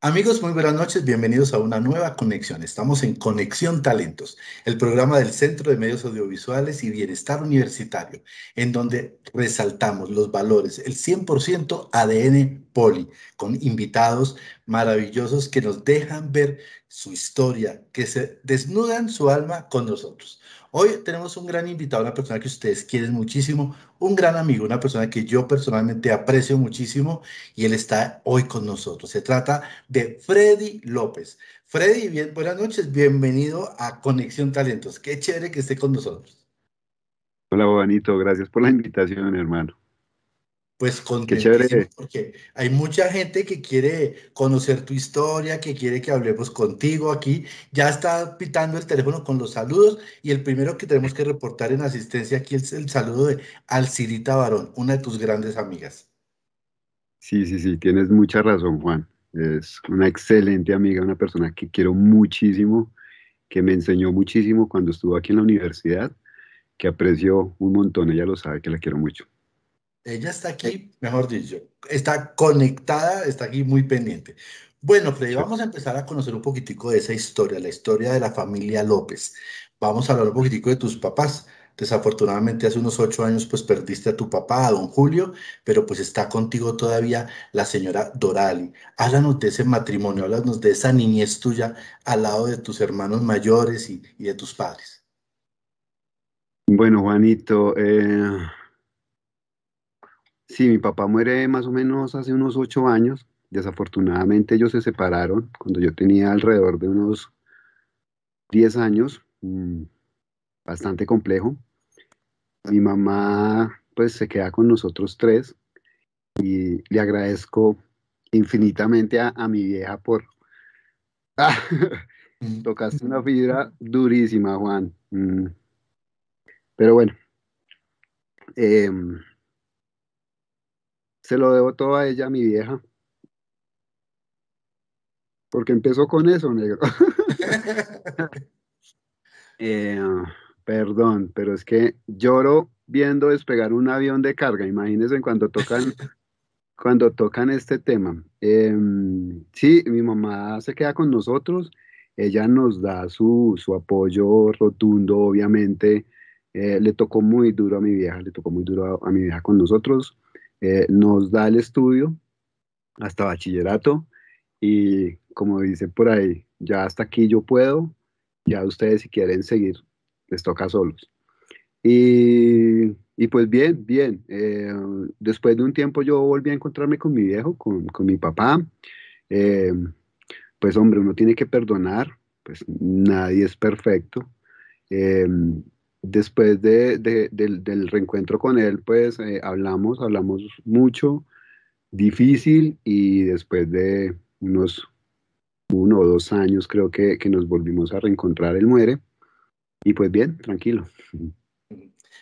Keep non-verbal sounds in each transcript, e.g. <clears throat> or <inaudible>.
Amigos, muy buenas noches, bienvenidos a una nueva conexión. Estamos en Conexión Talentos, el programa del Centro de Medios Audiovisuales y Bienestar Universitario, en donde resaltamos los valores, el 100% ADN Poli, con invitados maravillosos que nos dejan ver su historia, que se desnudan su alma con nosotros. Hoy tenemos un gran invitado, una persona que ustedes quieren muchísimo, un gran amigo, una persona que yo personalmente aprecio muchísimo y él está hoy con nosotros. Se trata de Freddy López. Freddy, bien, buenas noches, bienvenido a Conexión Talentos. Qué chévere que esté con nosotros. Hola, Bobanito, gracias por la invitación, hermano pues contentísimo porque hay mucha gente que quiere conocer tu historia, que quiere que hablemos contigo aquí. Ya está pitando el teléfono con los saludos y el primero que tenemos que reportar en asistencia aquí es el saludo de Alcirita Barón, una de tus grandes amigas. Sí, sí, sí, tienes mucha razón, Juan. Es una excelente amiga, una persona que quiero muchísimo, que me enseñó muchísimo cuando estuvo aquí en la universidad, que aprecio un montón, ella lo sabe que la quiero mucho. Ella está aquí, eh, mejor dicho, está conectada, está aquí muy pendiente. Bueno, Freddy, vamos a empezar a conocer un poquitico de esa historia, la historia de la familia López. Vamos a hablar un poquitico de tus papás. Desafortunadamente hace unos ocho años pues perdiste a tu papá, a don Julio, pero pues está contigo todavía la señora Dorali. Háblanos de ese matrimonio, háblanos de esa niñez tuya al lado de tus hermanos mayores y, de tus padres. Bueno, Juanito, eh, Sí, mi papá muere más o menos hace unos ocho años. Desafortunadamente ellos se separaron cuando yo tenía alrededor de unos diez años, mm, bastante complejo. Mi mamá pues se queda con nosotros tres y le agradezco infinitamente a, mi vieja por... <laughs> Ah, mm. tocaste una <laughs> fibra durísima, Juan. Mm. Pero bueno, em, se lo debo todo a ella, mi vieja. Porque empezó con eso, negro. <laughs> Eh, perdón, pero es que lloro viendo despegar un avión de carga. Imagínense cuando tocan, <laughs> cuando tocan este tema. Em, sí, mi mamá se queda con nosotros. Ella nos da su, apoyo rotundo, obviamente. Eh, le tocó muy duro a mi vieja, le tocó muy duro a mi vieja con nosotros. Eh, nos da el estudio hasta bachillerato y como dice por ahí, ya hasta aquí yo puedo, ya ustedes si quieren seguir, les toca solos. Y, pues bien, bien, eh, después de un tiempo yo volví a encontrarme con mi viejo, con, mi papá. Eh, pues hombre, uno tiene que perdonar, pues nadie es perfecto después de, del, reencuentro con él, pues eh, hablamos, hablamos mucho, difícil, y después de unos uno o dos años creo que, que nos volvimos a reencontrar, él muere, y pues bien, tranquilo.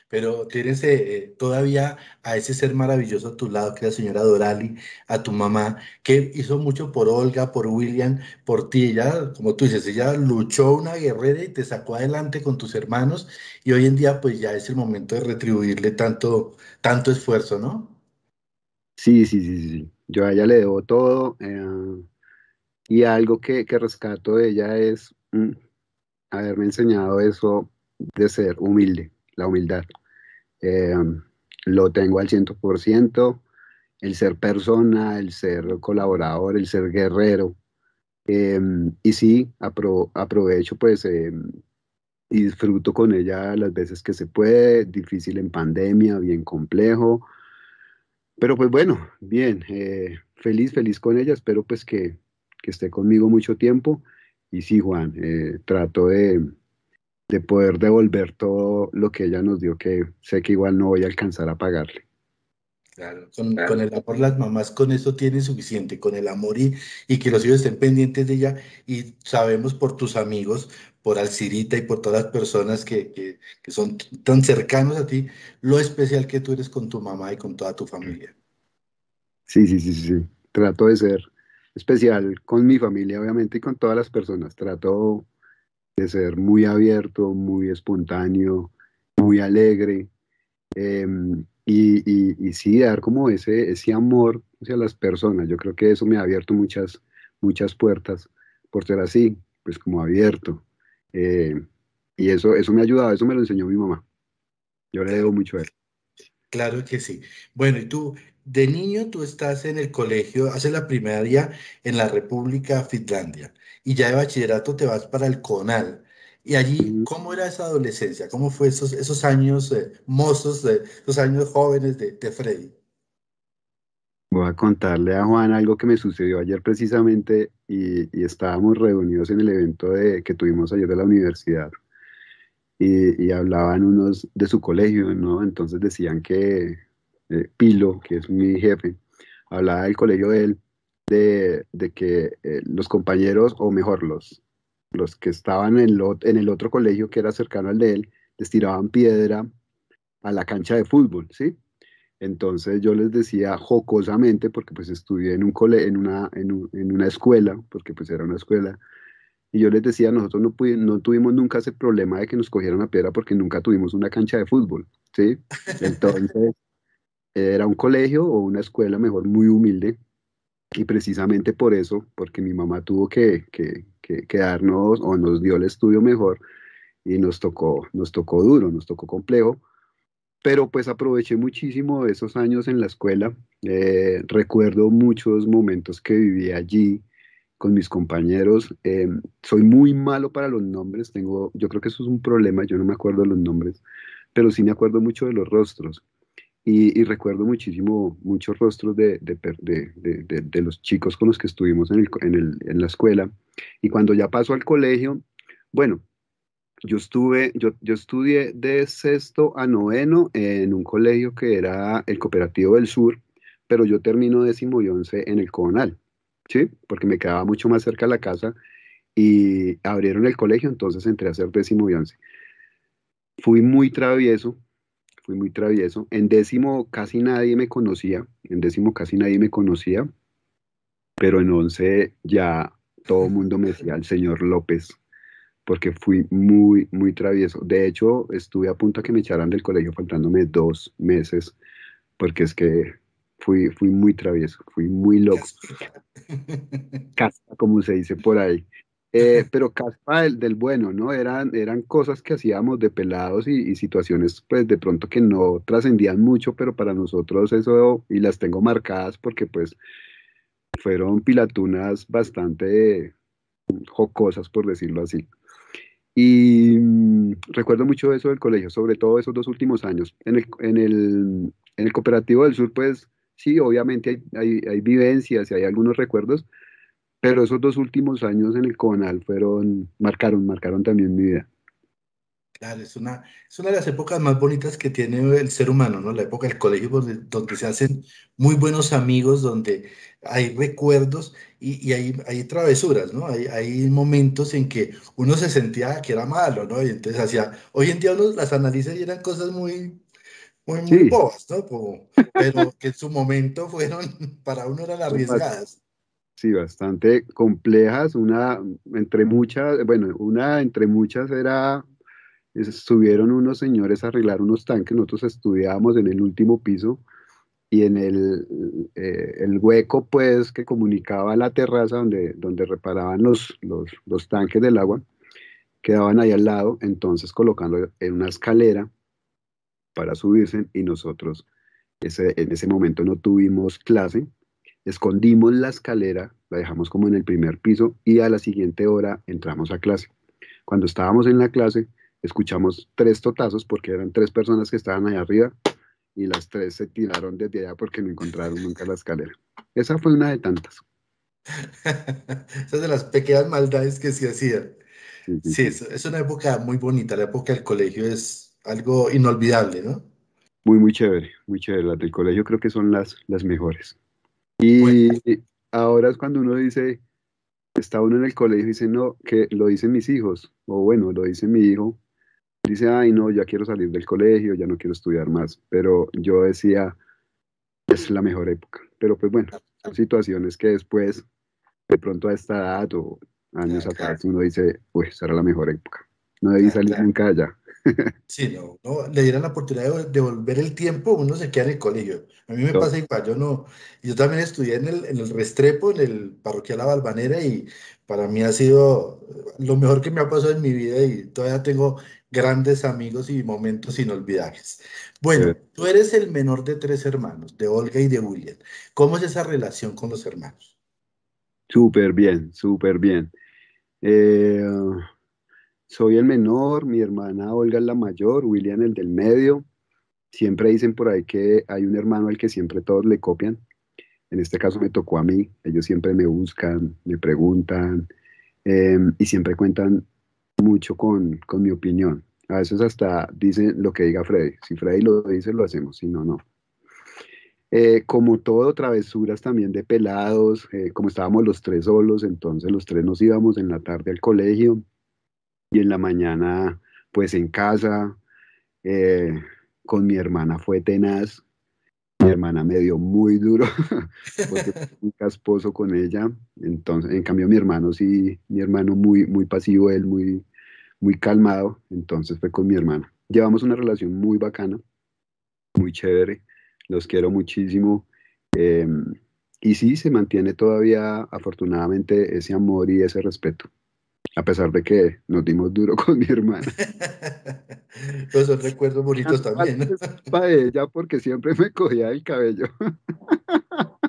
Pero tienes eh, eh, todavía a ese ser maravilloso a tu lado, que es la señora Dorali, a tu mamá, que hizo mucho por Olga, por William, por ti. Ella, como tú dices, ella luchó una guerrera y te sacó adelante con tus hermanos. Y hoy en día, pues ya es el momento de retribuirle tanto, tanto esfuerzo, ¿no? Sí, sí, sí, sí. Yo a ella le debo todo. Eh, y algo que, que, rescato de ella es mm, haberme enseñado eso de ser humilde la humildad. Eh, lo tengo al 100%, el ser persona, el ser colaborador, el ser guerrero. Eh, y sí, aprovecho pues eh, y disfruto con ella las veces que se puede, difícil en pandemia, bien complejo. Pero pues bueno, bien, feliz, feliz con ella, espero pues que, que, esté conmigo mucho tiempo. Y sí, Juan, trato de, de poder devolver todo lo que ella nos dio, que sé que igual no voy a alcanzar a pagarle. Claro, con, el amor las mamás con eso tienen suficiente, con el amor y, y, que los hijos estén pendientes de ella. Y sabemos por tus amigos, por Alcirita y por todas las personas que, que son tan cercanos a ti, lo especial que tú eres con tu mamá y con toda tu familia. Sí, sí, sí, sí. Trato de ser especial con mi familia, obviamente, y con todas las personas. Trato de ser muy abierto, muy espontáneo, muy alegre. Em, y, y, sí, dar como ese, ese amor hacia las personas. Yo creo que eso me ha abierto muchas, muchas puertas por ser así, pues como abierto. Eh, y eso, eso me ha ayudado, eso me lo enseñó mi mamá. Yo le debo mucho a él. Claro que sí. Bueno, y tú, de niño tú estás en el colegio, haces la primaria en la República Finlandia y ya de bachillerato te vas para el CONAL. Y allí, ¿cómo era esa adolescencia? ¿Cómo fue esos, esos años eh, mozos, de, eh, esos años jóvenes de, Freddy? Voy a contarle a Juan algo que me sucedió ayer precisamente y, estábamos reunidos en el evento que tuvimos ayer de la universidad. Y, y, hablaban unos de su colegio, ¿no? Entonces decían que, eh, Pilo, que es mi jefe, hablaba del colegio de él, de, que eh, los compañeros, o mejor, los, los que estaban en, en el otro colegio que era cercano al de él, les tiraban piedra a la cancha de fútbol, ¿sí? Entonces yo les decía jocosamente, porque pues estudié en, un cole, en, una, en, una escuela, porque pues era una escuela, y yo les decía, nosotros no, no tuvimos nunca ese problema de que nos cogieran a piedra porque nunca tuvimos una cancha de fútbol, ¿sí? <laughs> Entonces, era un colegio o una escuela, mejor, muy humilde. Y precisamente por eso, porque mi mamá tuvo que, quedarnos o nos dio el estudio mejor y nos tocó, nos tocó duro, nos tocó complejo. Pero pues aproveché muchísimo esos años en la escuela. Eh, recuerdo muchos momentos que viví allí con mis compañeros. Em, soy muy malo para los nombres, tengo, yo creo que eso es un problema, yo no me acuerdo de los nombres, pero sí me acuerdo mucho de los rostros. Y, recuerdo muchísimo, muchos rostros de, los chicos con los que estuvimos en, la escuela. Y cuando ya pasó al colegio, bueno, yo estuve, yo, estudié de sexto a noveno en un colegio que era el Cooperativo del Sur, pero yo termino décimo y once en el Conal, ¿sí? Porque me quedaba mucho más cerca de la casa y abrieron el colegio, entonces entré a ser décimo y once. Fui muy travieso fui muy travieso. En décimo casi nadie me conocía, en décimo casi nadie me conocía, pero en once ya todo el mundo me decía el señor López, porque fui muy, muy travieso. De hecho, estuve a punto de que me echaran del colegio faltándome dos meses, porque es que fui, fui muy travieso, fui muy loco. <laughs> casa como se dice por ahí. Eh, <laughs> pero caspa del, del, bueno, ¿no? Eran, eran cosas que hacíamos de pelados y, situaciones, pues, de pronto que no trascendían mucho, pero para nosotros eso, y las tengo marcadas porque, pues, fueron pilatunas bastante jocosas, por decirlo así. Y mm, recuerdo mucho eso del colegio, sobre todo esos dos últimos años. En el, en el, en el Cooperativo del Sur, pues, sí, obviamente hay, hay vivencias y hay algunos recuerdos, pero esos dos últimos años en el Conal fueron, marcaron, marcaron también mi vida. Claro, es una, es una de las épocas más bonitas que tiene el ser humano, ¿no? La época del colegio, donde, se hacen muy buenos amigos, donde hay recuerdos y, hay, hay, travesuras, ¿no? Hay, hay, momentos en que uno se sentía que era malo, ¿no? Y entonces hacía, hoy en día las analiza eran cosas muy, muy, muy pero que en su momento fueron, <laughs> para uno eran arriesgadas. Sí, bastante complejas, una entre muchas, bueno, una entre muchas era, estuvieron unos señores a arreglar unos tanques, nosotros estudiábamos en el último piso y en el, eh, el hueco pues que comunicaba la terraza donde, donde reparaban los, los, los tanques del agua, quedaban ahí al lado, entonces colocando en una escalera para subirse y nosotros ese, en ese momento no tuvimos clase, escondimos la escalera, la dejamos como en el primer piso y a la siguiente hora entramos a clase. Cuando estábamos en la clase, escuchamos tres totazos porque eran tres personas que estaban allá arriba y las tres se tiraron desde allá porque no encontraron nunca la escalera. Esa fue una de tantas. <laughs> Esas de las pequeñas maldades que se hacían. Sí, es una época muy bonita, la época del colegio es algo inolvidable, ¿no? Muy, muy chévere, muy chévere. Las del colegio creo que son las, las mejores. Y ahora es cuando uno dice, está uno en el colegio y dice, no, que lo dicen mis hijos, o bueno, lo dice mi hijo, dice, ay, no, ya quiero salir del colegio, ya no quiero estudiar más, pero yo decía, es la mejor época. Pero pues bueno, situaciones que después, de pronto a esta edad o años atrás, uno dice, uy, será la mejor época. No debí salir nunca allá si no, le dieran la oportunidad de, devolver el tiempo, uno se queda en el colegio. A mí me pasa igual, yo no, yo también estudié en el, Restrepo, en el Parroquial La Balvanera, y para mí ha sido eh, lo mejor que me ha pasado en mi vida y todavía tengo grandes amigos y momentos inolvidables. Bueno, tú eres el menor de tres hermanos, de Olga y de William. ¿Cómo es esa relación con los hermanos? Súper bien, súper bien. Eh, soy el menor, mi hermana Olga es la mayor, William el del medio. Siempre dicen por ahí que hay un hermano al que siempre todos le copian. En este caso me tocó a mí. Ellos siempre me buscan, me preguntan em, y siempre cuentan mucho con, mi opinión. A veces hasta dicen lo que diga Freddy. Si Freddy lo dice, lo hacemos. Si no, no. Eh, como todo, travesuras también de pelados. Eh, como estábamos los tres solos, entonces los tres nos íbamos en la tarde al colegio y en la mañana pues en casa. Eh, con mi hermana fue tenaz. Mi hermana me dio muy duro <laughs> porque <laughs> nunca esposo con ella. Entonces, en cambio, mi hermano sí, mi hermano muy, muy pasivo, él muy, muy calmado. Entonces fue con mi hermana. Llevamos una relación muy bacana, muy chévere. Los quiero muchísimo. Em, y sí, se mantiene todavía, afortunadamente, ese amor y ese respeto a pesar de que nos dimos duro <laughs> con mi hermana. <laughs> Los son recuerdos bonitos también. Para ella, porque siempre me cogía el cabello. <laughs>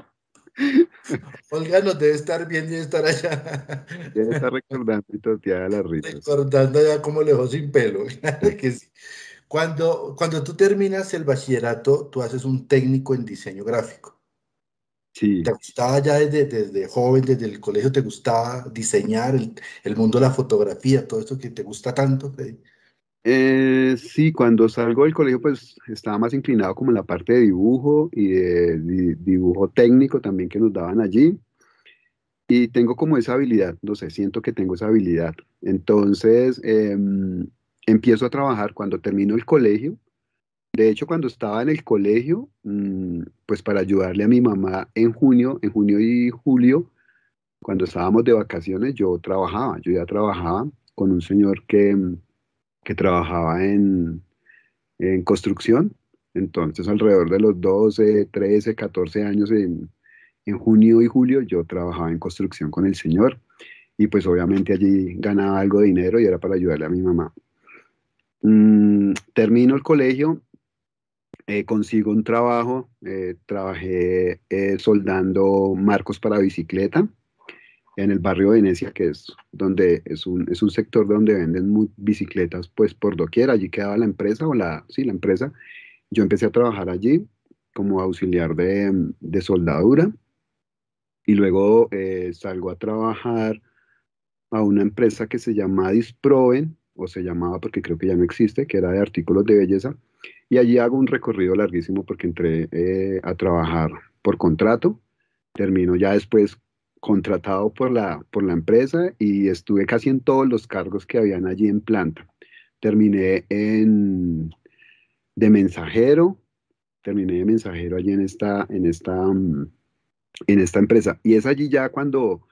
Olga nos debe estar bien y estar allá. Debe estar recordando y toteada la risa. Recordando ya como lejos sin pelo. Cuando, cuando tú terminas el bachillerato, tú haces un técnico en diseño gráfico. ¿Te gustaba ya desde, joven, desde el colegio, te gustaba diseñar el, mundo de la fotografía, todo eso que te gusta tanto? Freddy? Eh, sí, cuando salgo del colegio pues estaba más inclinado como en la parte de dibujo y dibujo técnico también que nos daban allí. Y tengo como esa habilidad, no sé, siento que tengo esa habilidad. Entonces, em, empiezo a trabajar cuando termino el colegio, de hecho, cuando estaba en el colegio, mm, pues para ayudarle a mi mamá en junio, en junio y julio, cuando estábamos de vacaciones, yo trabajaba, yo ya trabajaba con un señor que, mm, trabajaba en, construcción. Entonces, alrededor de los 12, 13, 14 años, en, junio y julio, yo trabajaba en construcción con el señor. Y pues obviamente allí ganaba algo de dinero y era para ayudarle a mi mamá. Mm, termino el colegio eh, consigo un trabajo, eh, trabajé eh, soldando marcos para bicicleta en el barrio de Venecia, que es donde es un, es un sector donde venden bicicletas pues por doquier, allí quedaba la empresa o la, sí, la empresa. Yo empecé a trabajar allí como auxiliar de, de soldadura y luego salgo a trabajar a una empresa que se llamaba Disproven, o se llamaba porque creo que ya no existe, que era de artículos de belleza, y allí hago un recorrido larguísimo porque entré eh, a trabajar por contrato, termino ya después contratado por la, por la empresa y estuve casi en todos los cargos que habían allí en planta. Terminé en, de mensajero, terminé de mensajero allí en esta, en esta, mm, en esta empresa. Y es allí ya cuando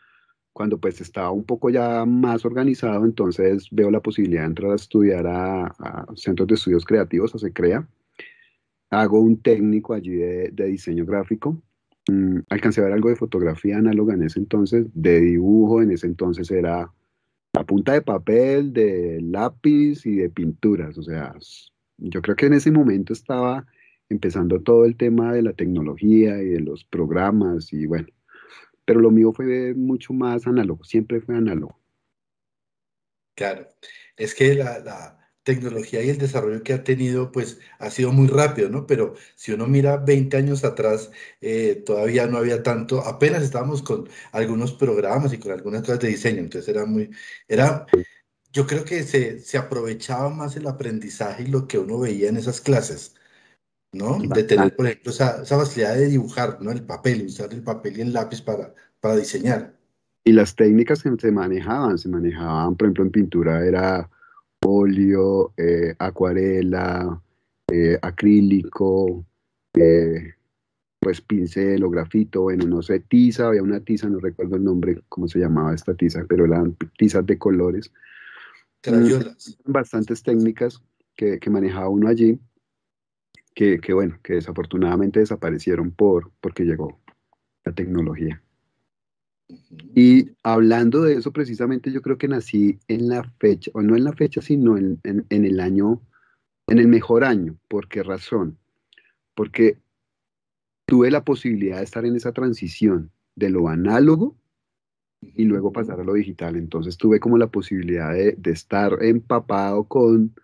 cuando pues estaba un poco ya más organizado, entonces veo la posibilidad de entrar a estudiar a, centros de estudios creativos, a crea. Hago un técnico allí de, diseño gráfico. Mm, alcancé a ver algo de fotografía análoga en ese entonces, de dibujo, en ese entonces era la punta de papel, de lápiz y de pinturas. O sea, yo creo que en ese momento estaba empezando todo el tema de la tecnología y de los programas y bueno, pero lo mío fue mucho más análogo, siempre fue análogo. Claro, es que la, tecnología y el desarrollo que ha tenido, pues ha sido muy rápido, ¿no? Pero si uno mira 20 años atrás, eh, todavía no había tanto, apenas estábamos con algunos programas y con algunas cosas de diseño, entonces era muy, era, yo creo que se, se aprovechaba más el aprendizaje y lo que uno veía en esas clases ¿no? De tener, por ejemplo, esa, esa, facilidad de dibujar, ¿no? El papel, usar el papel y el lápiz para, para diseñar. Y las técnicas que se manejaban, se manejaban, por ejemplo, en pintura era óleo, eh, acuarela, eh, acrílico, eh, pues pincel o grafito, bueno, no sé, tiza, había una tiza, no recuerdo el nombre, cómo se llamaba esta tiza, pero eran tizas de colores. bastantes técnicas que, que manejaba uno allí que, bueno, que desafortunadamente desaparecieron por, porque llegó la tecnología. Y hablando de eso, precisamente yo creo que nací en la fecha, o no en la fecha, sino en, el año, en el mejor año. ¿Por qué razón? Porque tuve la posibilidad de estar en esa transición de lo análogo y luego pasar a lo digital. Entonces tuve como la posibilidad de estar empapado con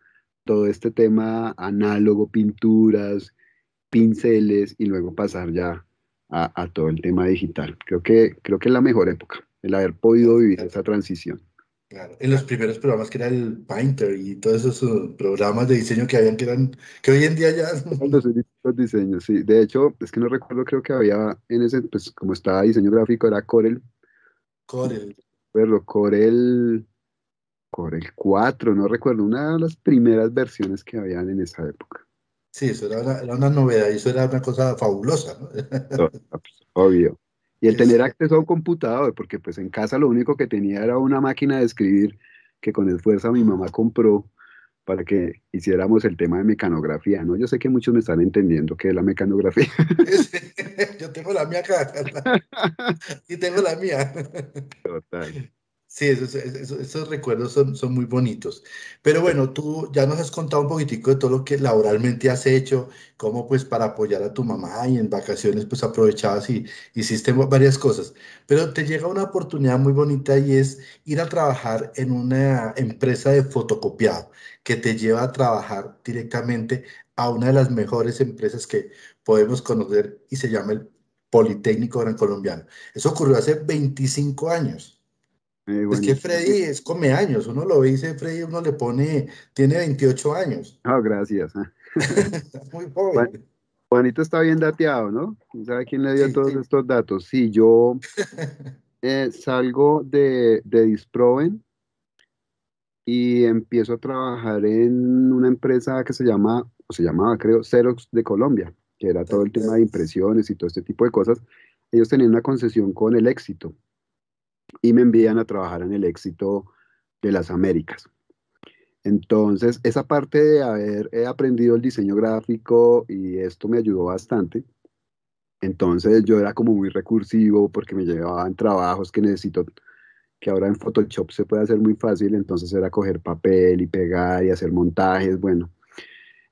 todo este tema análogo, pinturas, pinceles y luego pasar ya a, todo el tema digital. Creo que, creo que es la mejor época, el haber podido vivir esa transición. Claro, en los primeros programas que era el Painter y todos esos uh, programas de diseño que habían que eran, que hoy en día ya... Los, diseños, sí. De hecho, es que no recuerdo, creo que había en ese, pues como estaba diseño gráfico, era Corel. Corel. Pero Corel el 4, no recuerdo, una de las primeras versiones que habían en esa época. Sí, eso era una, novedad y eso era una cosa fabulosa. <laughs> Pues, obvio. Y el tener acceso a un computador, porque pues en casa lo único que tenía era una máquina de escribir que con esfuerzo mi mamá compró para que hiciéramos el tema de mecanografía, ¿no? Yo sé que muchos me están entendiendo qué es la mecanografía. <laughs> yo tengo la mía acá. <laughs> Y tengo la mía. Total. Sí, esos, recuerdos son, son, muy bonitos. Pero bueno, tú ya nos has contado un poquitico de todo lo que laboralmente has hecho, cómo pues para apoyar a tu mamá y en vacaciones pues aprovechabas y hiciste varias cosas. Pero te llega una oportunidad muy bonita y es ir a trabajar en una empresa de fotocopiado que te lleva a trabajar directamente a una de las mejores empresas que podemos conocer y se llama el Politécnico Gran Colombiano. Eso ocurrió hace 25 años. Eh, es que Freddy es come años, uno lo dice, Freddy uno le pone, tiene 28 años. Oh, gracias. <laughs> <laughs> Muy Juanito está bien dateado, ¿no? ¿Sabe quién le dio todos estos datos? Sí, yo <laughs> eh, salgo de, de Disproven y empiezo a trabajar en una empresa que se llama, se llamaba creo, Xerox de Colombia, que era todo el tema de impresiones y todo este tipo de cosas. Ellos tenían una concesión con el éxito y me envían a trabajar en el éxito de las Américas. Entonces, esa parte de haber aprendido el diseño gráfico y esto me ayudó bastante. Entonces, yo era como muy recursivo porque me llevaban trabajos que necesito, que ahora en Photoshop se puede hacer muy fácil. Entonces, era coger papel y pegar y hacer montajes. Bueno,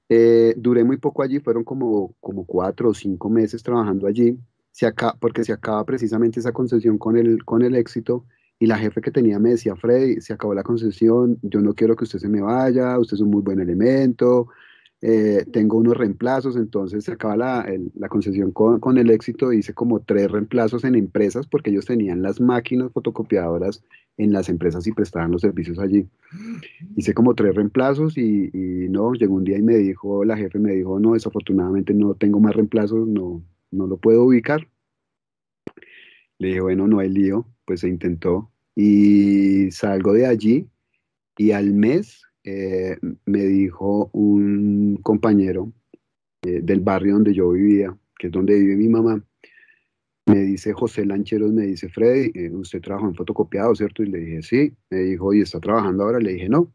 eh, duré muy poco allí, fueron como, como cuatro o cinco meses trabajando allí acaba, porque se acaba precisamente esa concesión con el, con el éxito. Y la jefe que tenía me decía, Freddy, se acabó la concesión, yo no quiero que usted se me vaya, usted es un muy buen elemento, eh, tengo unos reemplazos, entonces se acaba la, la concesión con, con, el éxito, hice como tres reemplazos en empresas porque ellos tenían las máquinas fotocopiadoras en las empresas y prestaban los servicios allí. Hice como tres reemplazos y no, llegó un día y me dijo, la jefe me dijo, no, desafortunadamente no tengo más reemplazos, no, no lo puedo ubicar. Le dije, bueno, no hay lío, pues se intentó. Y salgo de allí y al mes eh, me dijo un compañero eh, del barrio donde yo vivía, que es donde vive mi mamá, me dice José Lancheros, me dice Freddy, eh, usted trabaja en fotocopiado, ¿cierto? Y le dije, sí, me dijo, ¿y está trabajando ahora? Le dije, no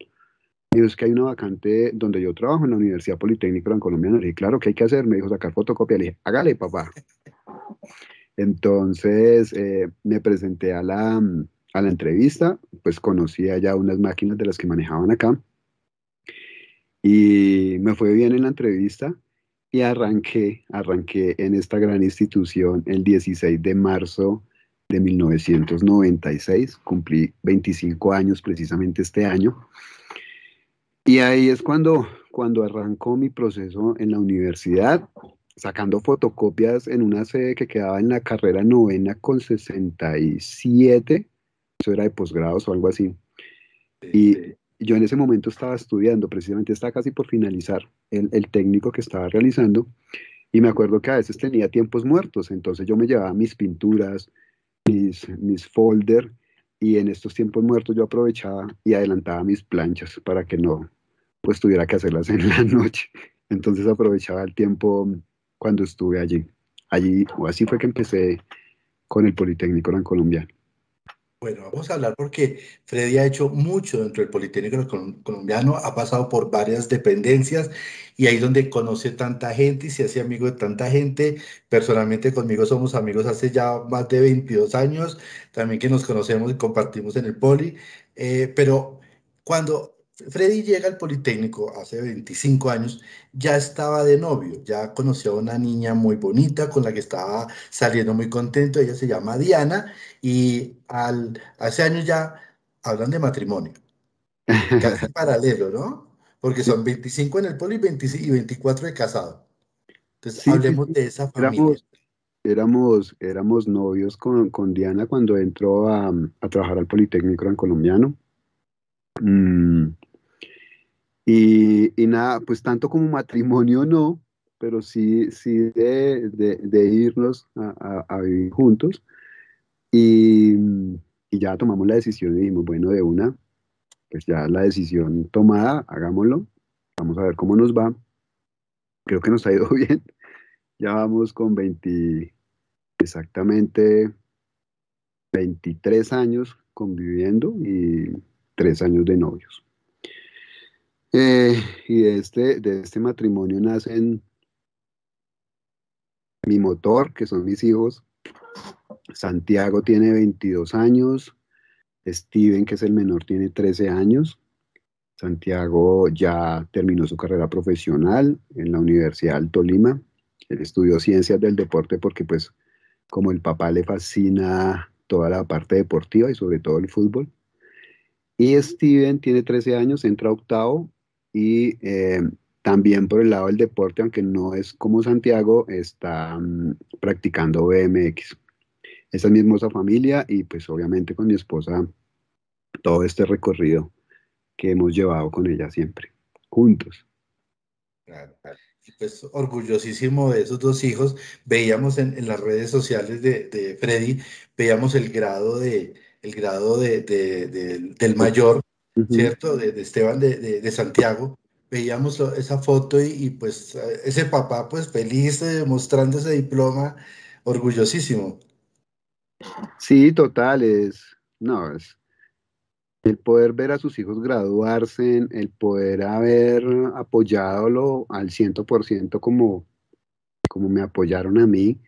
dijo, es que hay una vacante donde yo trabajo en la Universidad Politécnica de Colombia. y dije, claro, ¿qué hay que hacer? Me dijo, sacar fotocopia. Le dije, hágale, papá. Entonces eh, me presenté a la, entrevista, pues conocí ya unas máquinas de las que manejaban acá. Y me fue bien en la entrevista y arranqué, arranqué en esta gran institución el 16 de marzo de 1996. Cumplí 25 años precisamente este año. Y ahí es cuando, cuando arrancó mi proceso en la universidad, sacando fotocopias en una sede que quedaba en la carrera novena con 67, eso era de posgrados o algo así. Y yo en ese momento estaba estudiando, precisamente estaba casi por finalizar el, técnico que estaba realizando, y me acuerdo que a veces tenía tiempos muertos, entonces yo me llevaba mis pinturas, mis, mis folders, y en estos tiempos muertos yo aprovechaba y adelantaba mis planchas para que no pues tuviera que hacerlas <laughs> en la noche. Entonces aprovechaba el tiempo cuando estuve allí. Allí, o así fue que empecé con el Politécnico Colombiano. Bueno, vamos a hablar porque Freddy ha hecho mucho dentro del Politécnico Colombiano, ha pasado por varias dependencias y ahí es donde conoce tanta gente y se hace amigo de tanta gente. Personalmente conmigo somos amigos hace ya más de 22 años, también que nos conocemos y compartimos en el Poli, eh, pero cuando Freddy llega al Politécnico hace 25 años, ya estaba de novio, ya conoció a una niña muy bonita con la que estaba saliendo muy contento, ella se llama Diana y al, hace años ya hablan de matrimonio, casi <laughs> paralelo, ¿no? Porque son 25 en el poli y 24 de casado. Entonces hablemos de esa familia. Éramos, éramos, novios con, con, Diana cuando entró a, trabajar al Politécnico en Colombiano. Mm, y, nada, pues tanto como matrimonio no, pero sí, sí de, de, irnos a, vivir juntos. Y, ya tomamos la decisión y dijimos, bueno, de una, pues ya la decisión tomada, hagámoslo, vamos a ver cómo nos va. Creo que nos ha ido <laughs> bien. Ya vamos con 20, exactamente 23 años conviviendo y 3 años de novios. Eh, y de este, de este matrimonio nacen mi motor, que son mis hijos. Santiago tiene 22 años. Steven, que es el menor, tiene 13 años. Santiago ya terminó su carrera profesional en la Universidad del Tolima. Él estudió ciencias del deporte porque, pues, como el papá le fascina toda la parte deportiva y sobre todo el fútbol. Y Steven tiene 13 años, entra octavo, y eh, también por el lado del deporte, aunque no es como Santiago, está mm, practicando BMX. Esa es mi hermosa familia y pues obviamente con mi esposa todo este recorrido que hemos llevado con ella siempre, juntos. Claro, Pues orgullosísimo de esos dos hijos. Veíamos en, las redes sociales de, Freddy, veíamos el grado de el grado del mayor ¿cierto? De, Esteban de, de, Santiago. Veíamos esa foto y, y, pues ese papá pues feliz eh, mostrando ese diploma, orgullosísimo. Sí, total, es, no, es el poder ver a sus hijos graduarse, el poder haber apoyado al 100% como, como me apoyaron a mí,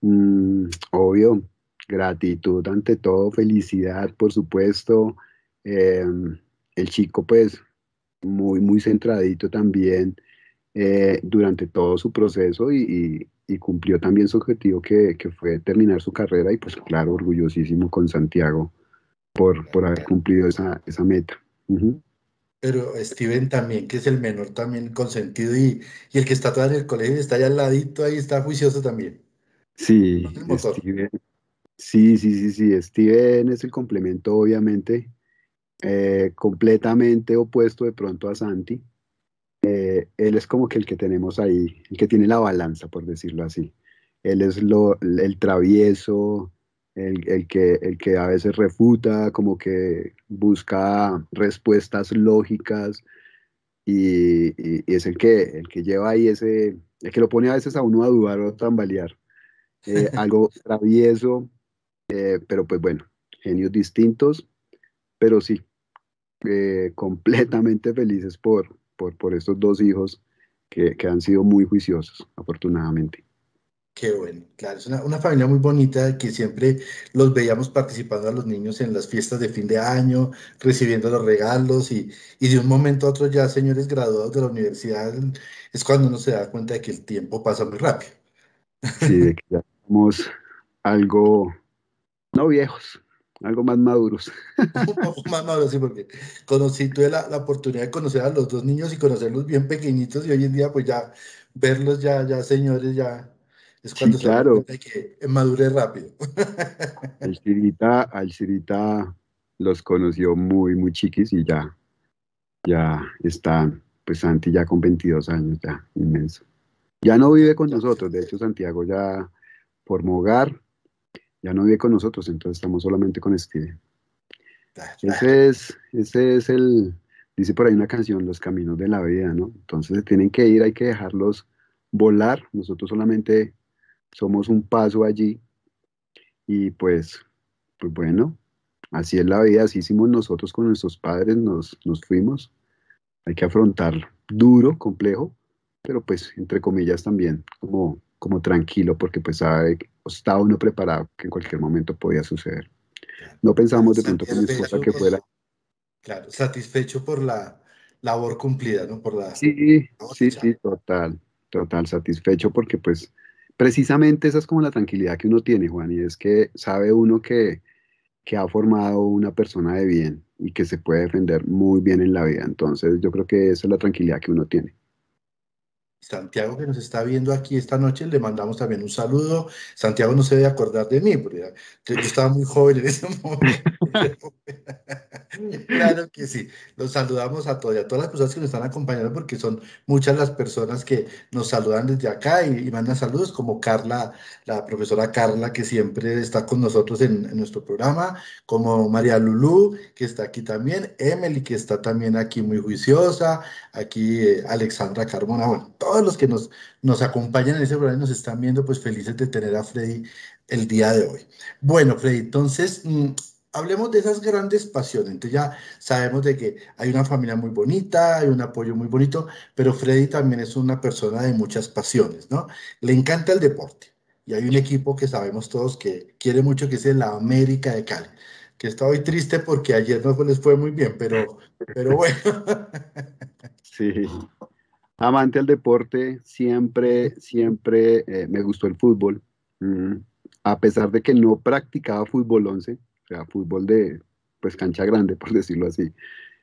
mm, obvio, gratitud ante todo, felicidad, por supuesto, Em, el chico, pues, muy, muy centradito también eh, durante todo su proceso y, cumplió también su objetivo que, fue terminar su carrera y pues claro, orgullosísimo con Santiago por, haber cumplido esa, meta. Pero Steven también, que es el menor también consentido y, el que está todavía en el colegio está allá al ladito, ahí está juicioso también. Sí, sí, sí, sí, sí, Steven es el complemento obviamente eh, completamente opuesto de pronto a Santi. Eh, él es como que el que tenemos ahí, el que tiene la balanza, por decirlo así. Él es el travieso, el, que, el que a veces refuta, como que busca respuestas lógicas y, es el que, el que lleva ahí ese, el que lo pone a veces a uno a dudar o a tambalear. Eh, <laughs> algo travieso, pero pues bueno, genios distintos, pero sí, eh, completamente felices por, estos dos hijos que, han sido muy juiciosos, afortunadamente. Qué bueno, claro, es una, familia muy bonita que siempre los veíamos participando a los niños en las fiestas de fin de año, recibiendo los regalos y, y de un momento a otro ya señores graduados de la universidad es cuando uno se da cuenta de que el tiempo pasa muy rápido. Sí, de que ya somos algo no viejos, algo más maduros. <laughs> más maduros, sí, porque conocí, tuve la, oportunidad de conocer a los dos niños y conocerlos bien pequeñitos y hoy en día pues ya verlos ya, ya señores, ya es cuando se claro. que madure rápido. <laughs> al Cirita, los conoció muy, muy chiquis y ya, ya está, pues Santi ya con 22 años, ya inmenso. Ya no vive con nosotros, de hecho Santiago ya por hogar, ya no vive con nosotros, entonces estamos solamente con Steve. Ese es, ese es el, dice por ahí una canción, los caminos de la vida, ¿no? Entonces tienen que ir, hay que dejarlos volar, nosotros solamente somos un paso allí y pues, pues bueno, así es la vida, así hicimos nosotros con nuestros padres, nos, fuimos, hay que afrontarlo, duro, complejo, pero pues entre comillas también, como, como tranquilo, porque pues sabe pues, estaba uno preparado que en cualquier momento podía suceder. No pensamos de pronto con mi esposa que fuera. Claro, satisfecho por la labor cumplida, ¿no? Por la, sí, sí, sí, total, total, satisfecho porque pues precisamente esa es como la tranquilidad que uno tiene, Juan, y es que sabe uno que, que ha formado una persona de bien y que se puede defender muy bien en la vida. Entonces yo creo que esa es la tranquilidad que uno tiene. Santiago que nos está viendo aquí esta noche, le mandamos también un saludo. Santiago no se debe acordar de mí, porque yo estaba muy joven en ese <laughs> momento. <laughs> claro que sí. Los saludamos a todos a todas las personas que nos están acompañando, porque son muchas las personas que nos saludan desde acá y, mandan saludos, como Carla, la profesora Carla, que siempre está con nosotros en, nuestro programa, como María Lulú, que está aquí también, Emily, que está también aquí muy juiciosa, aquí eh, Alexandra Carmona, bueno, todos los que nos, nos acompañan en ese programa y nos están viendo, pues felices de tener a Freddy el día de hoy. Bueno, Freddy, entonces, mm, hablemos de esas grandes pasiones. Entonces ya sabemos de que hay una familia muy bonita, hay un apoyo muy bonito, pero Freddy también es una persona de muchas pasiones, ¿no? Le encanta el deporte y hay un equipo que sabemos todos que quiere mucho, que es la América de Cali, que está hoy triste porque ayer no les fue muy bien, pero, pero bueno. Sí. <laughs> amante al deporte, siempre, siempre eh, me gustó el fútbol. Mm, a pesar de que no practicaba fútbol 11, o sea, fútbol de pues cancha grande, <laughs> por decirlo así.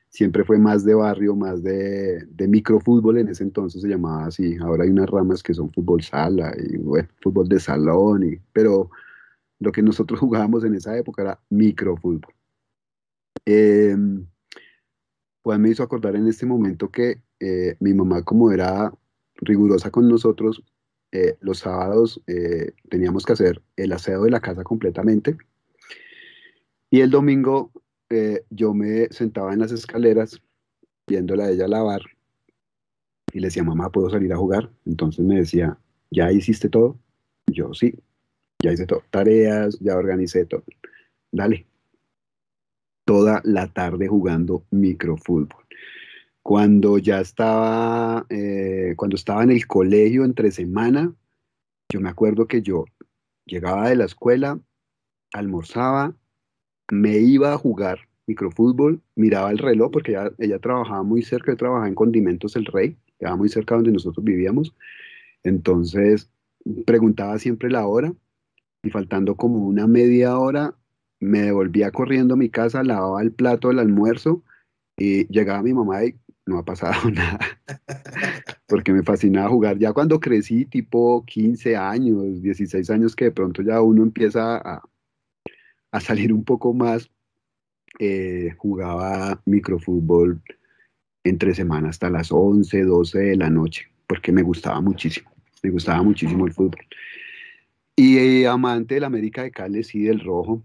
Siempre fue más de barrio, más de, de microfútbol, en ese entonces se llamaba así. Ahora hay unas ramas que son fútbol sala y fútbol de salón, pero lo que nosotros <laughs> jugábamos en esa época era microfútbol. pues me hizo acordar en este momento que eh, mi mamá como era rigurosa con nosotros, eh, los sábados eh, teníamos que hacer el aseo de la casa completamente. Y el domingo yo me sentaba en las escaleras viéndola a ella lavar y le decía, mamá, ¿puedo salir a jugar? Entonces me decía, ¿ya hiciste todo? Yo sí, ya hice todo. Tareas, ya organicé todo. Dale. Toda la tarde jugando microfútbol. Cuando ya estaba, eh, cuando estaba en el colegio entre semana, yo me acuerdo que yo llegaba de la escuela, almorzaba, me iba a jugar microfútbol, miraba el reloj porque ella, trabajaba muy cerca, yo trabajaba en Condimentos El Rey, estaba muy cerca donde nosotros vivíamos, entonces preguntaba siempre la hora y faltando como una media hora me devolvía corriendo a mi casa, lavaba el plato del almuerzo y llegaba mi mamá y no ha pasado <laughs> nada, porque me fascinaba jugar. Ya cuando crecí, tipo 15 años, 16 años, que de pronto ya uno empieza a, salir un poco más, eh, jugaba microfútbol entre semanas hasta las 11, 12 de la noche, porque me gustaba muchísimo, me gustaba muchísimo el fútbol. Y amante eh, amante del América de Cali, y del rojo.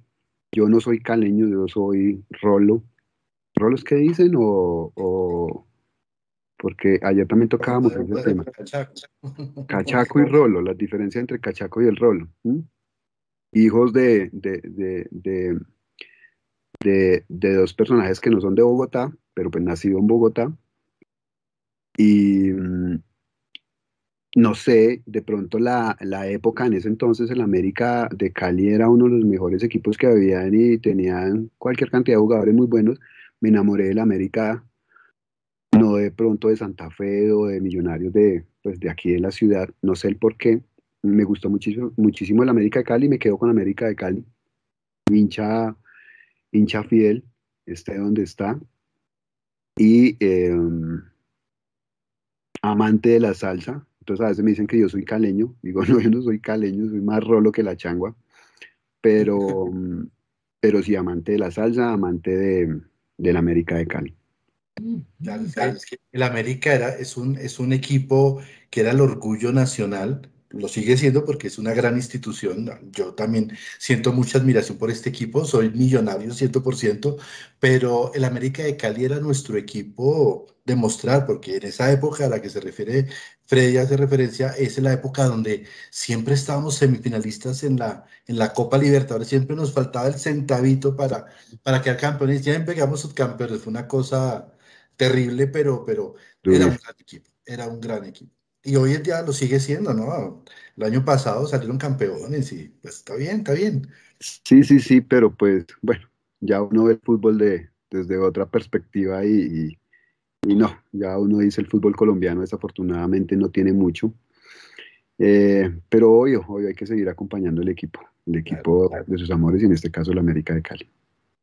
Yo no soy caleño, yo soy rolo. ¿Rolos qué dicen? o porque ayer también tocábamos ese tema. <laughs> Cachaco. y rolo, la diferencia entre cachaco y el rolo. Hijos de, de, de, dos personajes que no son de Bogotá, pero pues nacido en Bogotá. Y mm, no sé, de pronto la, la, época en ese entonces, el América de Cali era uno de los mejores equipos que habían y tenían cualquier cantidad de jugadores muy buenos. Me enamoré del América de pronto de Santa Fe o de Millonarios de, pues, de aquí de la ciudad, no sé el por qué. Me gustó muchísimo, muchísimo el América de Cali, me quedo con América de Cali, hincha, hincha fiel, Este donde está. Y em, amante de la salsa, entonces a veces me dicen que yo soy caleño, <laughs> digo, no, yo no soy caleño, soy más rolo que la changua, pero, mm, pero sí amante de la salsa, amante de, de la América de Cali. Mm, el América era, es, un, es un equipo que era el orgullo nacional, lo sigue siendo porque es una gran institución. Yo también siento mucha admiración por este equipo, soy millonario 100%, pero el América de Cali era nuestro equipo de mostrar, porque en esa época a la que se refiere Freddy hace referencia, es la época donde siempre estábamos semifinalistas en la, en la Copa Libertadores, siempre nos faltaba el centavito para, para quedar campeones, siempre quedamos subcampeones, fue una cosa terrible, pero, pero era un gran equipo, era Y hoy en día lo sigue siendo, ¿no? El año pasado salieron campeones y pues está bien, está bien. Sí, sí, sí, pero pues bueno, ya uno ve el fútbol de, desde otra perspectiva y, no, ya uno dice el fútbol colombiano desafortunadamente no tiene mucho. Eh, pero obvio, obvio hay que seguir acompañando el equipo, el equipo de sus amores y en este caso la América de Cali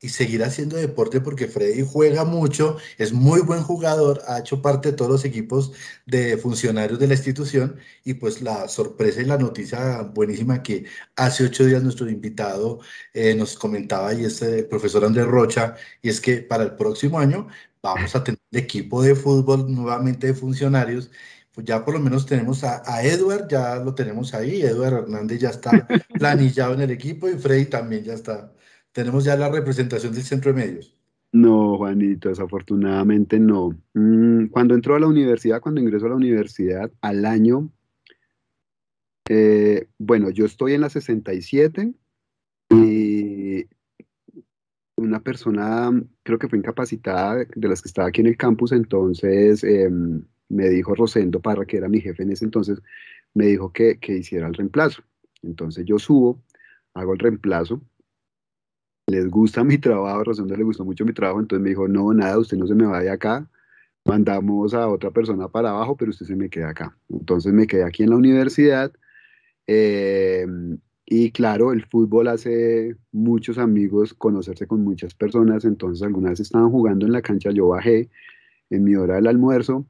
y seguir haciendo deporte porque Freddy juega mucho, es muy buen jugador, ha hecho parte de todos los equipos de funcionarios de la institución y pues la sorpresa y la noticia buenísima que hace ocho días nuestro invitado eh, nos comentaba y es el profesor Andrés Rocha y es que para el próximo año vamos a tener equipo de fútbol nuevamente de funcionarios pues, ya por lo menos tenemos a, a, Edward, ya lo tenemos ahí, Edward Hernández ya está <laughs> planillado en el equipo y Freddy también ya está tenemos ya la representación del centro de medios. No, Juanito, desafortunadamente no. Mm, cuando entró a la universidad, cuando ingresó a la universidad, al año, eh, bueno, yo estoy en la 67 y una persona, creo que fue incapacitada de las que estaba aquí en el campus, entonces em, me dijo Rosendo Parra, que era mi jefe en ese entonces, me dijo que, que hiciera el reemplazo. Entonces yo subo, hago el reemplazo, les gusta mi trabajo, Rosendo le gustó mucho mi trabajo, entonces me dijo, no, nada, usted no se me vaya acá, mandamos a otra persona para abajo, pero usted se me queda acá. Entonces me quedé aquí en la universidad em, y claro, el fútbol hace muchos amigos, conocerse con muchas personas, entonces algunas estaban jugando en la cancha, yo bajé en mi hora del almuerzo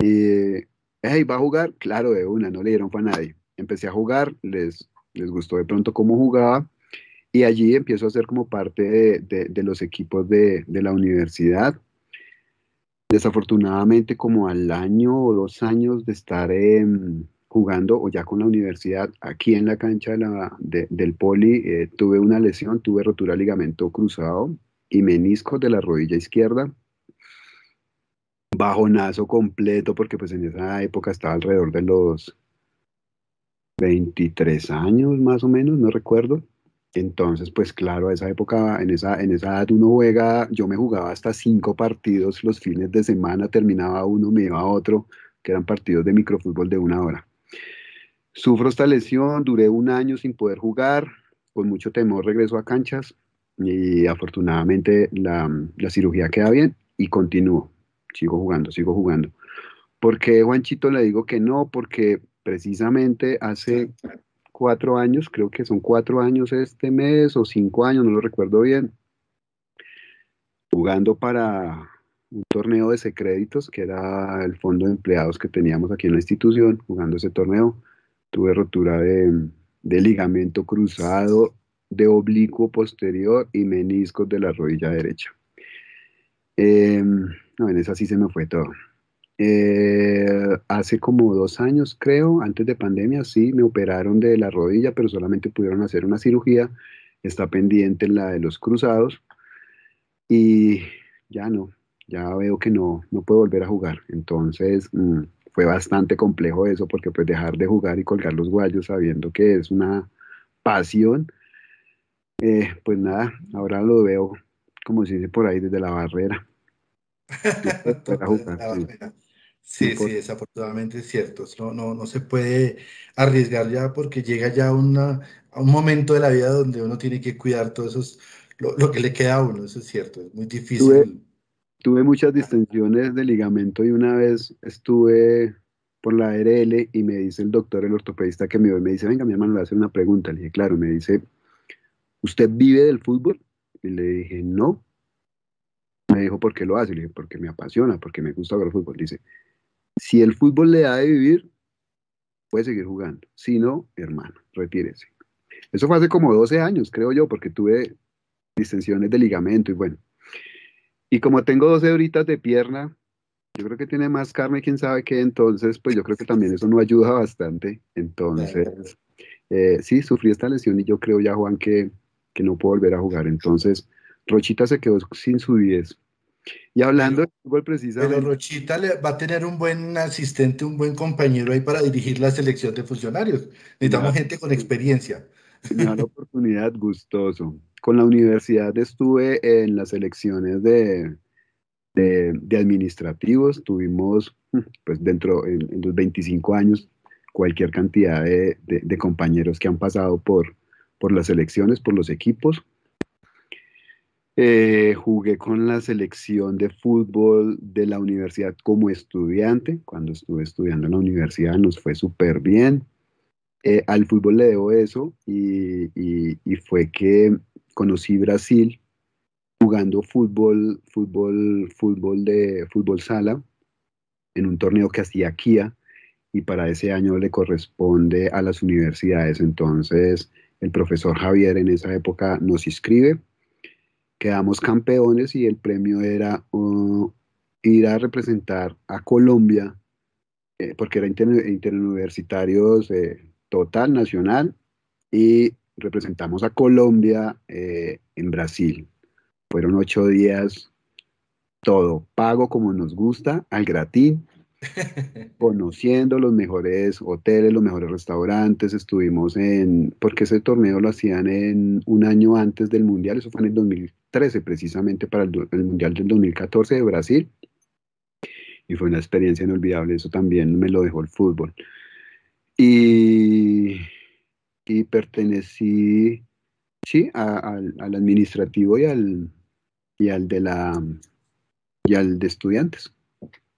y, hey, ¿va a jugar? Claro, de una, no le dieron para nadie. Empecé a jugar, les, les gustó de pronto cómo jugaba y allí empiezo a ser como parte de, los equipos de, la universidad. Desafortunadamente, como al año o dos años de estar em, jugando o ya con la universidad aquí en la cancha del poli, eh, tuve una lesión, tuve rotura de ligamento cruzado y menisco de la rodilla izquierda. Bajonazo completo porque pues en esa época estaba alrededor de los 23 años más o menos, no recuerdo entonces, pues claro, a esa época, en esa, en esa edad uno juega, yo me jugaba hasta cinco partidos los fines de semana, terminaba uno, me iba a otro, que eran partidos de microfútbol de una hora. Sufro esta lesión, duré un año sin poder jugar, con mucho temor regreso a canchas y afortunadamente la, la cirugía queda bien y continúo, sigo jugando, sigo jugando. ¿Por qué Juanchito le digo que no? Porque precisamente hace cuatro años, creo que son cuatro años este mes o cinco años, no lo recuerdo bien, jugando para un torneo de créditos, que era el fondo de empleados que teníamos aquí en la institución, jugando ese torneo. Tuve rotura de, ligamento cruzado, de oblicuo posterior y meniscos de la rodilla derecha. Em, no, en esa sí se me fue todo. Eh, hace como dos años, creo, antes de pandemia, sí, me operaron de la rodilla, pero solamente pudieron hacer una cirugía. Está pendiente la de los cruzados. Y ya no, ya veo que no, no puedo volver a jugar. Entonces mm, fue bastante complejo eso, porque pues dejar de jugar y colgar los guayos sabiendo que es una pasión, eh, pues nada, ahora lo veo, como si dice por ahí, desde la barrera. <laughs> Sí, sí, desafortunadamente es cierto. No, no, no se puede arriesgar ya porque llega ya a un momento de la vida donde uno tiene que cuidar todo eso, lo, que le queda a uno, eso es cierto. Es muy difícil. tuve muchas distensiones de ligamento y una vez estuve por la RL y me dice el doctor, el ortopedista que me ve, me dice, venga, mi hermano, le hace una pregunta. Le dije, claro, me dice, ¿usted vive del fútbol? Y le dije, no. Me dijo, ¿por qué lo hace? Le dije, porque me apasiona, porque me gusta ver el fútbol. Dice, si el fútbol le da de vivir, puede seguir jugando. Si no, hermano, retírese. Eso fue hace como 12 años, creo yo, porque tuve distensiones de ligamento y bueno. Y como tengo 12 horitas de pierna, yo creo que tiene más carne, quién sabe qué, entonces, pues yo creo que también eso no ayuda bastante. Entonces, eh, sí, sufrí esta lesión y yo creo ya, Juan, que, que no puedo volver a jugar. Entonces, Rochita se quedó sin su 10. Y hablando de fútbol precisamente. Pero Rochita va a tener un buen asistente, un buen compañero ahí para dirigir la selección de funcionarios. Necesitamos gente con experiencia. Una oportunidad gustoso. Con la universidad estuve en las elecciones de, de, administrativos. Tuvimos, pues dentro, de los 25 años, cualquier cantidad de, compañeros que han pasado por, por las elecciones, por los equipos eh, jugué con la selección de fútbol de la universidad como estudiante. Cuando estuve estudiando en la universidad nos fue súper bien. Eh, al fútbol le debo eso y, y, fue que conocí Brasil jugando fútbol, fútbol, fútbol de fútbol sala en un torneo que hacía Kia y para ese año le corresponde a las universidades. Entonces el profesor Javier en esa época nos inscribe quedamos campeones y el premio era uh, ir a representar a Colombia, eh, porque era interuniversitarios eh, total, nacional, y representamos a Colombia eh, en Brasil. Fueron ocho días, todo pago como nos gusta, al gratín, <laughs> conociendo los mejores hoteles, los mejores restaurantes. Estuvimos en, porque ese torneo lo hacían en un año antes del Mundial, eso fue en el 2013, precisamente para el, Mundial del 2014 de Brasil. Y fue una experiencia inolvidable, eso también me lo dejó el fútbol. Y, pertenecí, sí, al administrativo y al, y al de la y al de estudiantes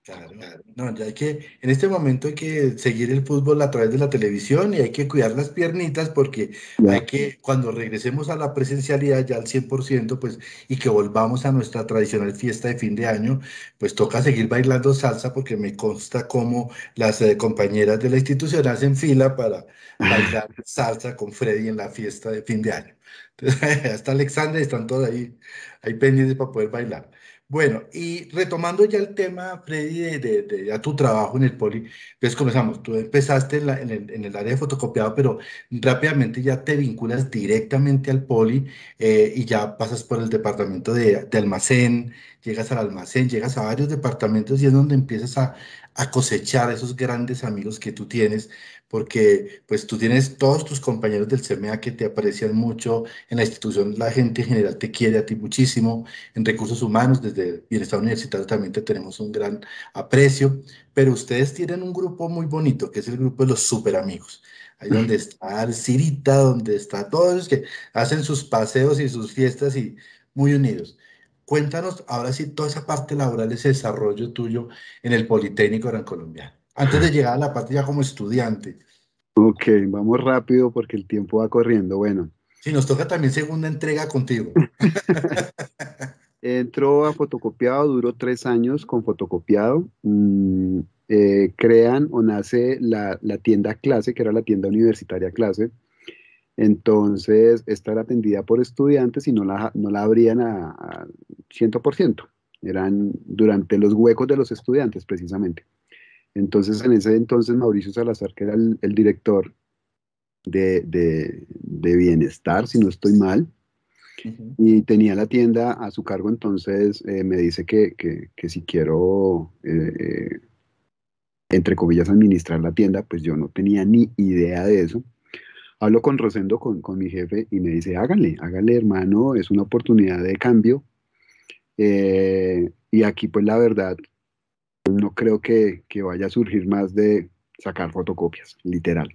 Claro, No, ya hay que, en este momento hay que seguir el fútbol a través de la televisión y hay que cuidar las piernitas porque hay que, cuando regresemos a la presencialidad ya al 100%, pues, y que volvamos a nuestra tradicional fiesta de fin de año, pues toca seguir bailando salsa porque me consta cómo las eh, compañeras de la institución hacen fila para <laughs> bailar salsa con Freddy en la fiesta de fin de año. <laughs> Entonces, <laughs> hasta Alexander están todos ahí, hay pendientes para poder bailar. Bueno, y retomando ya el tema, Freddy, de, tu trabajo en el Poli, pues comenzamos, tú empezaste en, el, área de fotocopiado, pero rápidamente ya te vinculas directamente al Poli eh, y ya pasas por el departamento de, almacén, llegas al almacén, llegas a varios departamentos y es donde empiezas a, a cosechar esos grandes amigos que tú tienes, porque pues tú tienes todos tus compañeros del CMA que te aprecian mucho en la institución, la gente en general te quiere a ti muchísimo, en recursos humanos, desde el Bienestar Universitario también te tenemos un gran aprecio, pero ustedes tienen un grupo muy bonito, que es el grupo de los super amigos. Ahí donde <laughs> está Arcirita, donde está todos los que hacen sus paseos y sus fiestas y muy unidos. Cuéntanos ahora sí toda esa parte laboral, ese desarrollo tuyo en el Politécnico Gran Colombia, antes de llegar a la parte ya como estudiante. Ok, vamos rápido porque el tiempo va corriendo. Bueno. Sí, nos toca también segunda entrega contigo. <laughs> Entró a fotocopiado, duró tres años con fotocopiado. Mm, eh, crean o nace la, la tienda clase, que era la tienda universitaria clase entonces estar atendida por estudiantes y no la, no la abrían al ciento 100%, eran durante los huecos de los estudiantes precisamente. Entonces en ese entonces Mauricio Salazar, que era el, director de, bienestar, si no estoy mal, y tenía la tienda a su cargo, entonces eh, me dice que, si quiero... Eh, eh, entre comillas, administrar la tienda, pues yo no tenía ni idea de eso hablo con Rosendo, con, con, mi jefe, y me dice, hágale, hágale hermano, es una oportunidad de cambio. Eh, y aquí pues la verdad, no creo que, que, vaya a surgir más de sacar fotocopias, literal,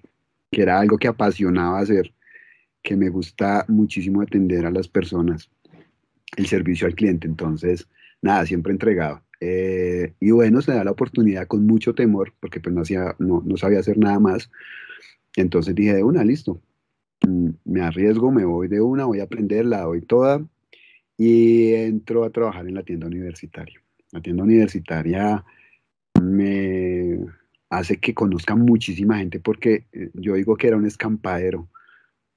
que era algo que apasionaba hacer, que me gusta muchísimo atender a las personas, el servicio al cliente, entonces, nada, siempre entregado. Eh, y bueno, se da la oportunidad con mucho temor, porque pues no, hacía, no, no sabía hacer nada más, entonces dije, de una, listo, mm, me arriesgo, me voy de una, voy a aprender, la doy toda y entro a trabajar en la tienda universitaria. La tienda universitaria me hace que conozca muchísima gente porque eh, yo digo que era un escampadero,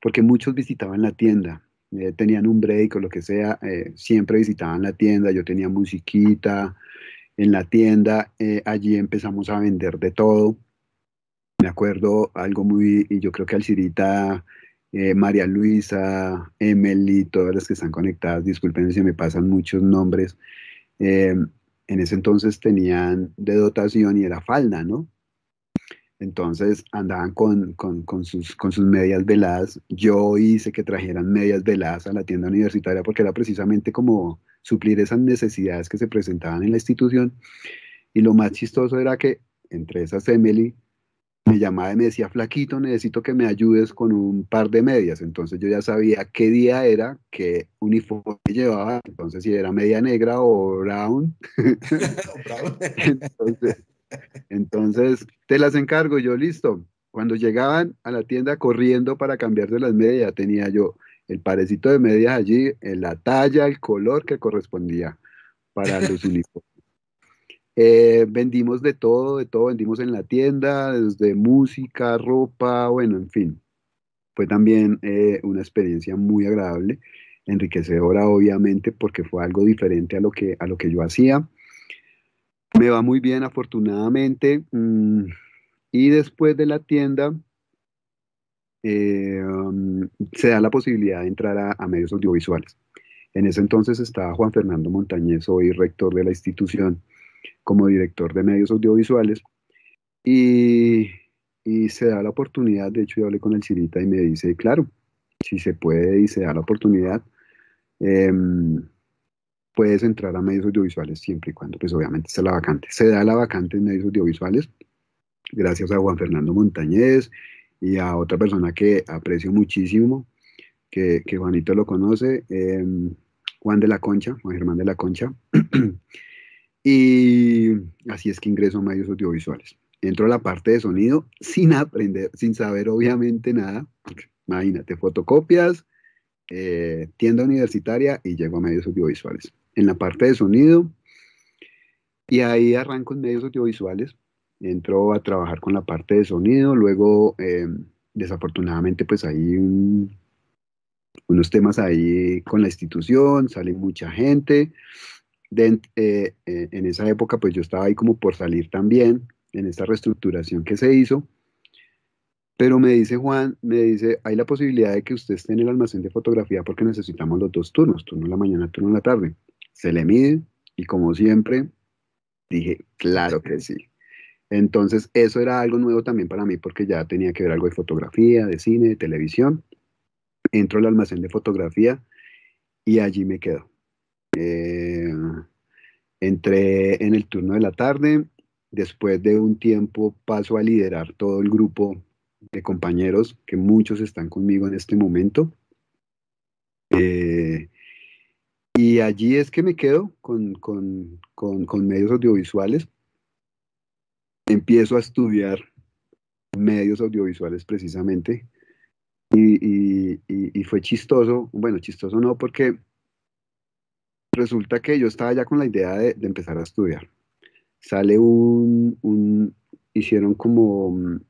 porque muchos visitaban la tienda, eh, tenían un break o lo que sea, eh, siempre visitaban la tienda, yo tenía musiquita en la tienda, allí empezamos a vender de todo me acuerdo algo muy, y yo creo que Alcirita, eh, María Luisa, Emily, todas las que están conectadas, disculpen si me pasan muchos nombres, eh, en ese entonces tenían de dotación y era falda, ¿no? Entonces andaban con, sus, con sus medias veladas. Yo hice que trajeran medias veladas a la tienda universitaria porque era precisamente como suplir esas necesidades que se presentaban en la institución. Y lo más chistoso era que entre esas Emily me llamaba y me decía, flaquito, necesito que me ayudes con un par de medias. Entonces yo ya sabía qué día era, qué uniforme llevaba, entonces si era media negra o brown. <laughs> <laughs> entonces, te las encargo, yo listo. Cuando llegaban a la tienda corriendo para cambiarse las medias, tenía yo el parecito de medias allí, en eh, la talla, el color que correspondía para los <laughs> uniformes. Eh, vendimos de todo, de todo, vendimos en la tienda, desde música, ropa, bueno, en fin. Fue también eh, una experiencia muy agradable, enriquecedora obviamente, porque fue algo diferente a lo que, a lo que yo hacía. Me va muy bien, afortunadamente. Mm, y después de la tienda, eh, um, se da la posibilidad de entrar a, medios audiovisuales. En ese entonces estaba Juan Fernando Montañez, hoy rector de la institución como director de medios audiovisuales. Y, se da la oportunidad, de hecho yo hablé con el Cirita y me dice, claro, si se puede y se da la oportunidad, em, puedes entrar a medios audiovisuales siempre y cuando, pues obviamente está la vacante. Se da la vacante en medios audiovisuales, gracias a Juan Fernando Montañez y a otra persona que aprecio muchísimo, que, Juanito lo conoce, em, Juan de la Concha, Juan Germán de la Concha. <clears throat> Y así es que ingreso a medios audiovisuales. Entro a la parte de sonido sin aprender, sin saber obviamente nada. Imagínate, fotocopias, eh, tienda universitaria y llego a medios audiovisuales. En la parte de sonido, y ahí arranco en medios audiovisuales, entro a trabajar con la parte de sonido, luego eh, desafortunadamente pues hay unos temas ahí con la institución, sale mucha gente, eh, eh, en esa época pues yo estaba ahí como por salir también en esta reestructuración que se hizo. Pero me dice Juan, me dice, hay la posibilidad de que usted esté en el almacén de fotografía porque necesitamos los dos turnos, turno la mañana, turno la tarde. Se le mide y como siempre dije, claro que sí. Entonces eso era algo nuevo también para mí porque ya tenía que ver algo de fotografía, de cine, de televisión. Entro al almacén de fotografía y allí me quedo. Eh, Entré en el turno de la tarde, después de un tiempo paso a liderar todo el grupo de compañeros, que muchos están conmigo en este momento. Eh, y allí es que me quedo con, medios audiovisuales. Empiezo a estudiar medios audiovisuales precisamente. y, fue chistoso, bueno, chistoso no porque resulta que yo estaba ya con la idea de, empezar a estudiar. Sale un, hicieron como, mm,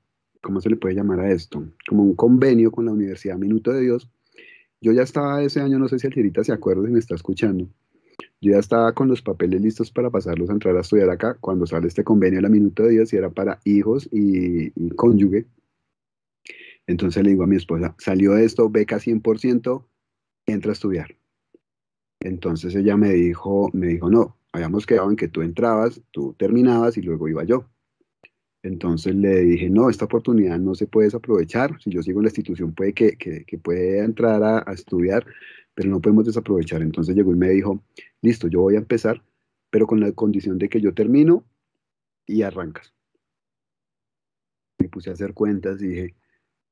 ¿cómo se le puede llamar a esto? Como un convenio con la Universidad Minuto de Dios. Yo ya estaba ese año, no sé si Algerita se acuerda y me está escuchando, yo ya estaba con los papeles listos para pasarlos a entrar a estudiar acá cuando sale este convenio de la Minuto de Dios y era para hijos y, y cónyuge. Entonces le digo a mi esposa, salió esto, beca 100%, entra a estudiar. Entonces ella me dijo, me dijo, no, habíamos quedado en que tú entrabas, tú terminabas y luego iba yo. Entonces le dije, no, esta oportunidad no se puede desaprovechar. Si yo sigo en la institución, puede que, que, entrar a, a, estudiar, pero no podemos desaprovechar. Entonces llegó y me dijo, listo, yo voy a empezar, pero con la condición de que yo termino y arrancas. Me puse a hacer cuentas y dije,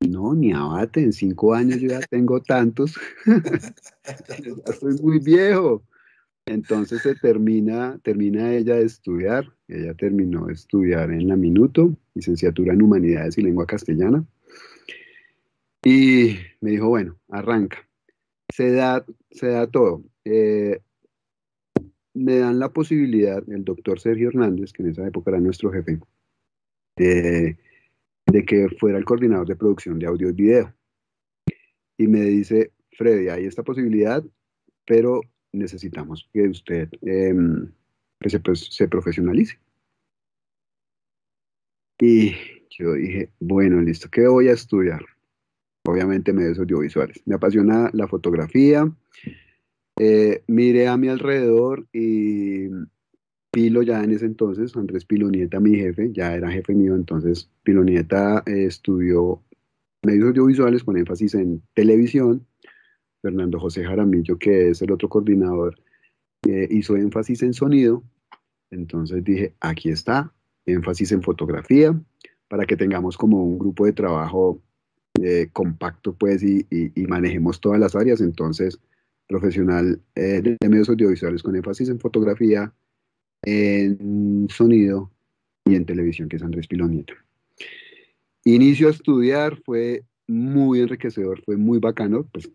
no, ni abate, en cinco años yo ya tengo tantos, <laughs> ya soy muy viejo. Entonces se termina, termina ella de estudiar, ella terminó de estudiar en la Minuto, licenciatura en Humanidades y Lengua Castellana, y me dijo, bueno, arranca, se da, se da todo. Eh, me dan la posibilidad, el doctor Sergio Hernández, que en esa época era nuestro jefe, de de que fuera el coordinador de producción de audio y video. Y me dice, Freddy, hay esta posibilidad, pero necesitamos que usted em, pues, se, profesionalice. Y yo dije, bueno, listo, ¿qué voy a estudiar? Obviamente medios audiovisuales. Me apasiona la fotografía. Eh, miré a mi alrededor y Pilo ya en ese entonces, Andrés Pilonieta, mi jefe, ya era jefe mío, entonces Pilonieta eh, estudió medios audiovisuales con énfasis en televisión. Fernando José Jaramillo, que es el otro coordinador, eh, hizo énfasis en sonido. Entonces dije, aquí está, énfasis en fotografía, para que tengamos como un grupo de trabajo eh, compacto, pues, y, manejemos todas las áreas. Entonces, profesional de medios audiovisuales con énfasis en fotografía, en sonido y en televisión, que es Andrés Pilonieto. Inicio a estudiar fue muy enriquecedor, fue muy bacano, pues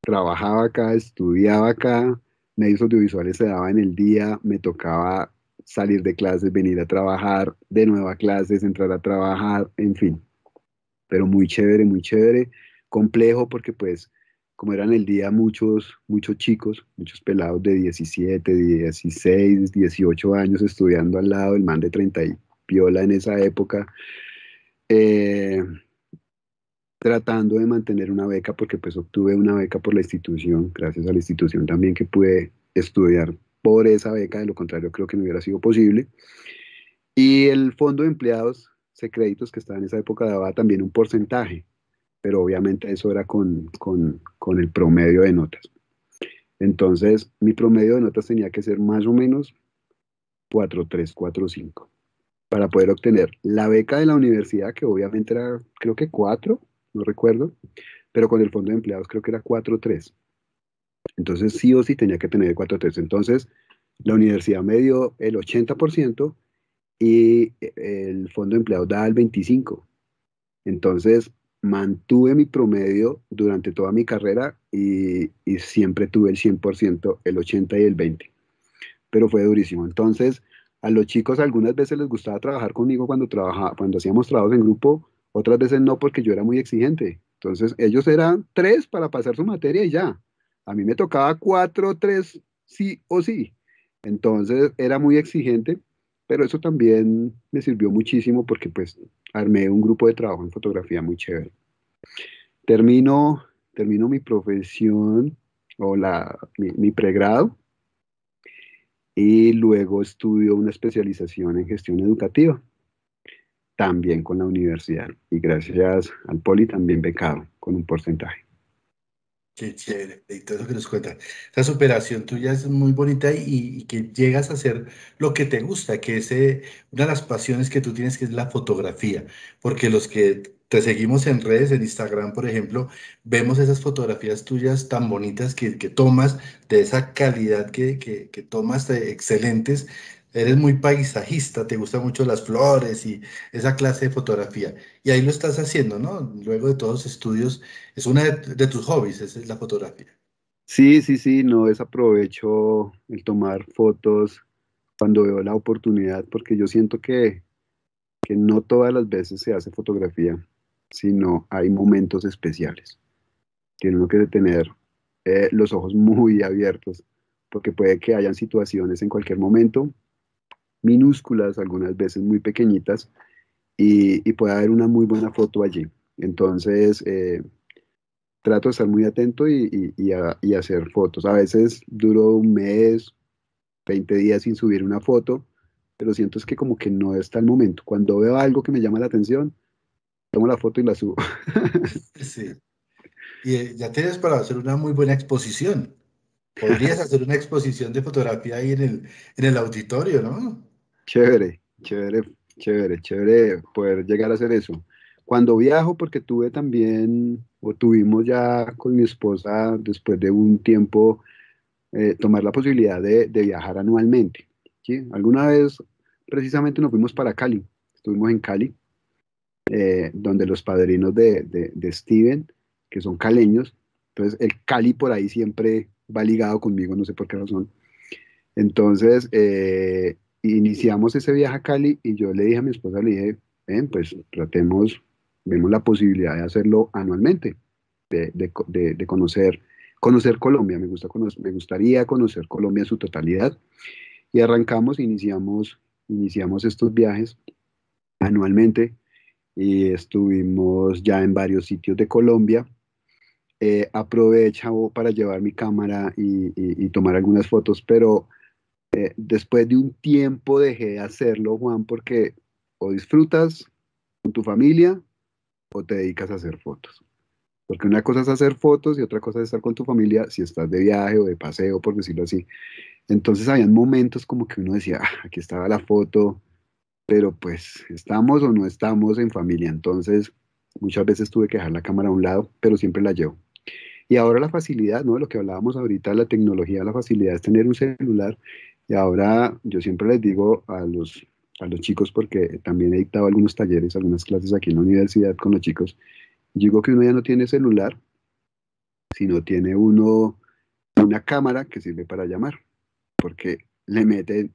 trabajaba acá, estudiaba acá, medios audiovisuales se daban en el día, me tocaba salir de clases, venir a trabajar, de nuevo clases, entrar a trabajar, en fin. Pero muy chévere, muy chévere, complejo porque pues como eran el día muchos, muchos chicos, muchos pelados de 17, 16, 18 años estudiando al lado, el man de 30 y viola en esa época, eh, tratando de mantener una beca, porque pues obtuve una beca por la institución, gracias a la institución también que pude estudiar por esa beca, de lo contrario creo que no hubiera sido posible. Y el fondo de empleados, créditos que estaba en esa época daba también un porcentaje, pero obviamente eso era con, el promedio de notas. Entonces, mi promedio de notas tenía que ser más o menos 4345 para poder obtener la beca de la universidad, que obviamente era, creo que 4, no recuerdo, pero con el fondo de empleados creo que era 43. Entonces, sí o sí tenía que tener el 43. Entonces, la universidad me dio el 80% y eh, el fondo de empleados da el 25%. Entonces, mantuve mi promedio durante toda mi carrera y, siempre tuve el 100%, el 80 y el 20. Pero fue durísimo. Entonces, a los chicos algunas veces les gustaba trabajar conmigo cuando, trabajaba, cuando hacíamos trabajos en grupo, otras veces no porque yo era muy exigente. Entonces, ellos eran tres para pasar su materia y ya. A mí me tocaba cuatro, tres, sí o sí. Entonces, era muy exigente, pero eso también me sirvió muchísimo porque pues armé un grupo de trabajo en fotografía muy chévere. Termino, mi profesión o la, mi, pregrado y luego estudio una especialización en gestión educativa, también con la universidad y gracias al Poli también becado con un porcentaje. Qué chévere, y todo eso que nos cuentan. Esa superación tuya es muy bonita y, que llegas a hacer lo que te gusta, que es eh, una de las pasiones que tú tienes, que es la fotografía, porque los que te seguimos en redes, en Instagram, por ejemplo, vemos esas fotografías tuyas tan bonitas que, tomas, de esa calidad que, tomas, excelentes, eres muy paisajista, te gustan mucho las flores y esa clase de fotografía. Y ahí lo estás haciendo, ¿no? Luego de todos los estudios, es una de, tus hobbies, es la fotografía. Sí, sí, sí, no desaprovecho el tomar fotos cuando veo la oportunidad, porque yo siento que, no todas las veces se hace fotografía, sino hay momentos especiales. Tiene uno que tener eh, los ojos muy abiertos, porque puede que hayan situaciones en cualquier momento minúsculas, algunas veces muy pequeñitas, y, puede haber una muy buena foto allí. Entonces, eh, trato de estar muy atento y, hacer fotos. A veces duro un mes, 20 días sin subir una foto, pero siento es que como que no está el momento. Cuando veo algo que me llama la atención, tomo la foto y la subo. <laughs> sí. Y eh, ya tienes para hacer una muy buena exposición. Podrías <laughs> hacer una exposición de fotografía ahí en el, en el auditorio, ¿no? Chévere, chévere, chévere, chévere poder llegar a hacer eso. Cuando viajo, porque tuve también, o tuvimos ya con mi esposa, después de un tiempo, eh, tomar la posibilidad de, viajar anualmente. ¿sí? Alguna vez, precisamente, nos fuimos para Cali, estuvimos en Cali, eh, donde los padrinos de, Steven, que son caleños, entonces el Cali por ahí siempre va ligado conmigo, no sé por qué razón. Entonces, eh, iniciamos ese viaje a Cali y yo le dije a mi esposa, le dije, ven, pues tratemos, vemos la posibilidad de hacerlo anualmente, de, de, de, conocer, conocer Colombia, me, gusta, me gustaría conocer Colombia en su totalidad. Y arrancamos, iniciamos, iniciamos estos viajes anualmente y estuvimos ya en varios sitios de Colombia. Eh, aprovecho para llevar mi cámara y, y tomar algunas fotos, pero eh, después de un tiempo dejé de hacerlo, Juan, porque o disfrutas con tu familia o te dedicas a hacer fotos. Porque una cosa es hacer fotos y otra cosa es estar con tu familia si estás de viaje o de paseo, por decirlo así. Entonces habían momentos como que uno decía, ah, aquí estaba la foto, pero pues estamos o no estamos en familia. Entonces muchas veces tuve que dejar la cámara a un lado, pero siempre la llevo. Y ahora la facilidad, ¿no? Lo que hablábamos ahorita, la tecnología, la facilidad es tener un celular y ahora yo siempre les digo a los, a los chicos, porque también he dictado algunos talleres, algunas clases aquí en la universidad con los chicos, digo que uno ya no tiene celular, sino tiene uno una cámara que sirve para llamar, porque le meten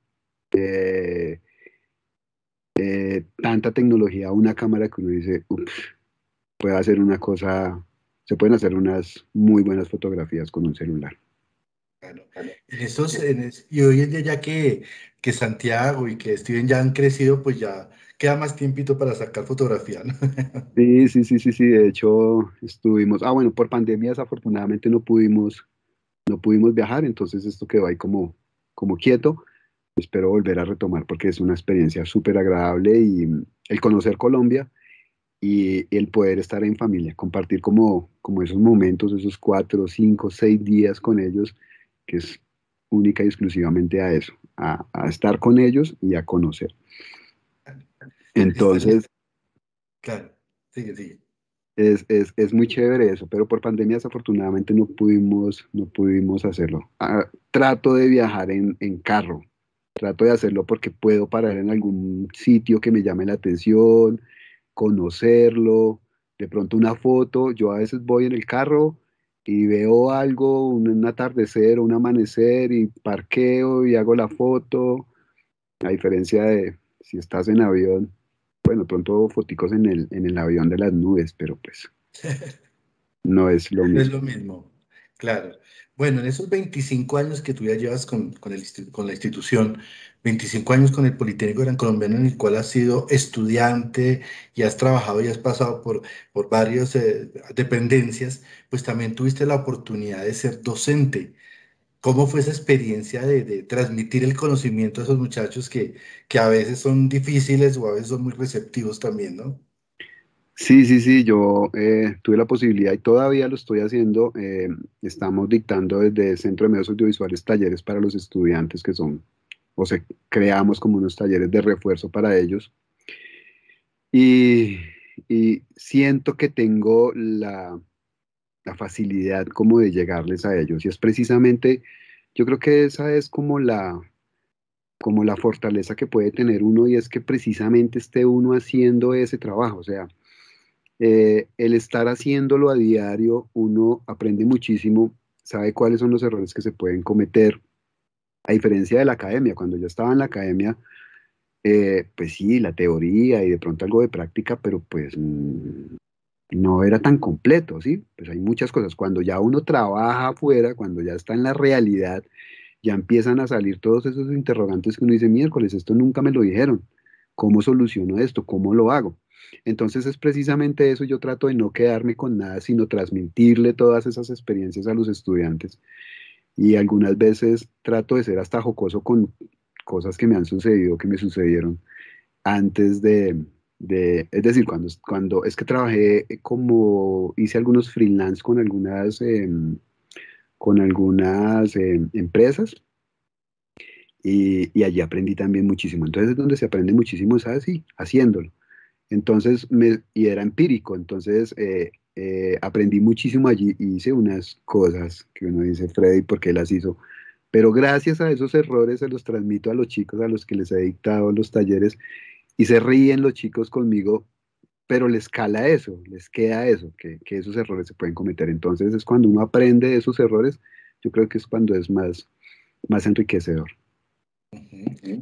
eh, eh, tanta tecnología a una cámara que uno dice, ups, puede hacer una cosa, se pueden hacer unas muy buenas fotografías con un celular. En y hoy en día ya que, que Santiago y que Steven ya han crecido, pues ya queda más tiempito para sacar fotografía, <laughs> Sí, sí, sí, sí, De hecho, estuvimos, ah, bueno, por pandemias afortunadamente no pudimos, no pudimos viajar, entonces esto quedó ahí como, como quieto. Espero volver a retomar porque es una experiencia súper agradable y el conocer Colombia y el poder estar en familia, compartir como, como esos momentos, esos cuatro, cinco, seis días con ellos, que es única y exclusivamente a eso, a, estar con ellos y a conocer. Entonces... Claro, Es, muy chévere eso, pero por pandemias, desafortunadamente no pudimos, no pudimos hacerlo. Ah, trato de viajar en, en, carro, trato de hacerlo porque puedo parar en algún sitio que me llame la atención, conocerlo, de pronto una foto, yo a veces voy en el carro, y veo algo, un, atardecer o un amanecer y parqueo y hago la foto, a diferencia de si estás en avión, bueno, pronto foticos en el, en el avión de las nubes, pero pues <laughs> no es lo mismo. Es lo mismo. Claro. Bueno, en esos 25 años que tú ya llevas con, la institución, 25 años con el Politécnico Gran Colombiano, en el cual has sido estudiante y has trabajado y has pasado por, por varias eh, dependencias, pues también tuviste la oportunidad de ser docente. ¿Cómo fue esa experiencia de, transmitir el conocimiento a esos muchachos que, que a veces son difíciles o a veces son muy receptivos también, ¿no? Sí, sí, sí, yo eh, tuve la posibilidad y todavía lo estoy haciendo. Eh, estamos dictando desde el Centro de Medios Audiovisuales talleres para los estudiantes que son, o sea, creamos como unos talleres de refuerzo para ellos. Y, siento que tengo la, la, facilidad como de llegarles a ellos. Y es precisamente, yo creo que esa es como la como la fortaleza que puede tener uno y es que precisamente esté uno haciendo ese trabajo, o sea, eh, el estar haciéndolo a diario, uno aprende muchísimo, sabe cuáles son los errores que se pueden cometer, a diferencia de la academia. Cuando yo estaba en la academia, eh, pues sí, la teoría y de pronto algo de práctica, pero pues no era tan completo, ¿sí? Pues hay muchas cosas. Cuando ya uno trabaja afuera, cuando ya está en la realidad, ya empiezan a salir todos esos interrogantes que uno dice, miércoles, esto nunca me lo dijeron. ¿Cómo soluciono esto? ¿Cómo lo hago? Entonces es precisamente eso, yo trato de no quedarme con nada, sino transmitirle todas esas experiencias a los estudiantes. Y algunas veces trato de ser hasta jocoso con cosas que me han sucedido, que me sucedieron antes de, de, es decir, cuando, cuando es que trabajé eh, como, hice algunos freelance con algunas, em, con algunas em, empresas y, allí aprendí también muchísimo. Entonces, es donde se aprende muchísimo es así, haciéndolo. Entonces, me, y era empírico, entonces eh, eh, aprendí muchísimo allí y hice unas cosas que uno dice, Freddy, porque qué las hizo? Pero gracias a esos errores se los transmito a los chicos a los que les he dictado los talleres y se ríen los chicos conmigo, pero les cala eso, les queda eso, que, esos errores se pueden cometer. Entonces es cuando uno aprende esos errores, yo creo que es cuando es más, más enriquecedor.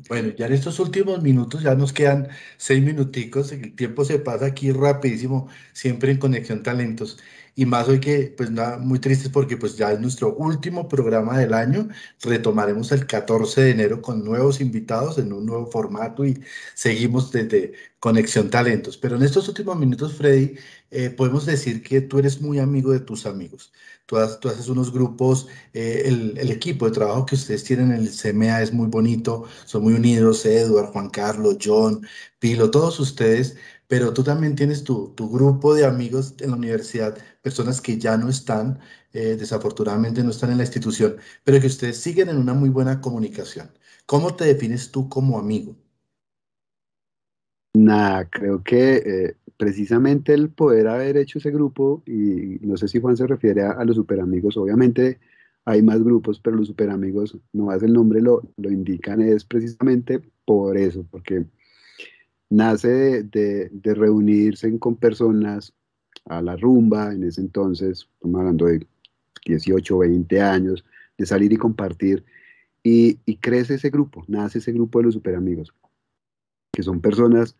Bueno, ya en estos últimos minutos, ya nos quedan seis minuticos, el tiempo se pasa aquí rapidísimo, siempre en Conexión Talentos y más hoy que, pues nada, muy tristes porque pues ya es nuestro último programa del año, retomaremos el 14 de enero con nuevos invitados en un nuevo formato y seguimos desde Conexión Talentos. Pero en estos últimos minutos, Freddy, eh, podemos decir que tú eres muy amigo de tus amigos. Tú, tú haces unos grupos, eh, el, equipo de trabajo que ustedes tienen en el CMA es muy bonito, son muy unidos, Eduard, Juan Carlos, John, Pilo, todos ustedes pero tú también tienes tu, tu, grupo de amigos en la universidad, personas que ya no están, eh, desafortunadamente no están en la institución, pero que ustedes siguen en una muy buena comunicación. ¿Cómo te defines tú como amigo? Nada, creo que eh, precisamente el poder haber hecho ese grupo, y no sé si Juan se refiere a, los los amigos. obviamente hay más grupos, pero los superamigos, no hace el nombre, lo, lo indican, es precisamente por eso, porque nace de, reunirse con personas a la rumba, en ese entonces, estamos hablando de 18, 20 años, de salir y compartir. Y, crece ese grupo, nace ese grupo de los super amigos, que son personas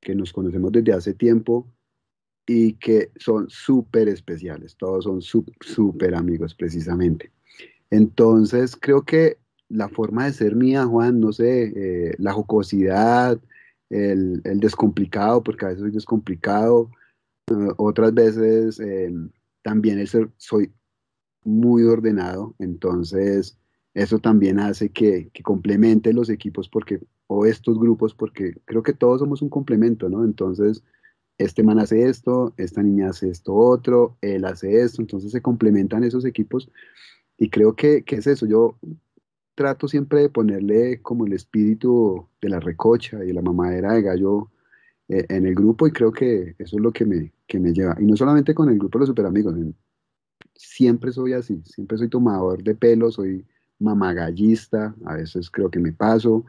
que nos conocemos desde hace tiempo y que son súper especiales, todos son súper amigos precisamente. Entonces creo que la forma de ser mía, Juan, no sé, eh, la jocosidad, el, descomplicado, porque a veces soy descomplicado, eh, otras veces em, también soy muy ordenado, entonces eso también hace que, que, complemente los equipos porque, o estos grupos, porque creo que todos somos un complemento, ¿no? Entonces, este man hace esto, esta niña hace esto otro, él hace esto, entonces se complementan esos equipos y creo que, que es eso, yo trato siempre de ponerle como el espíritu de la recocha y la mamadera de gallo eh, en el grupo y creo que eso es lo que me, me lleva. Y no solamente con el grupo de los amigos siempre soy así, siempre soy tomador de pelo, soy mamagallista, a veces creo que me paso,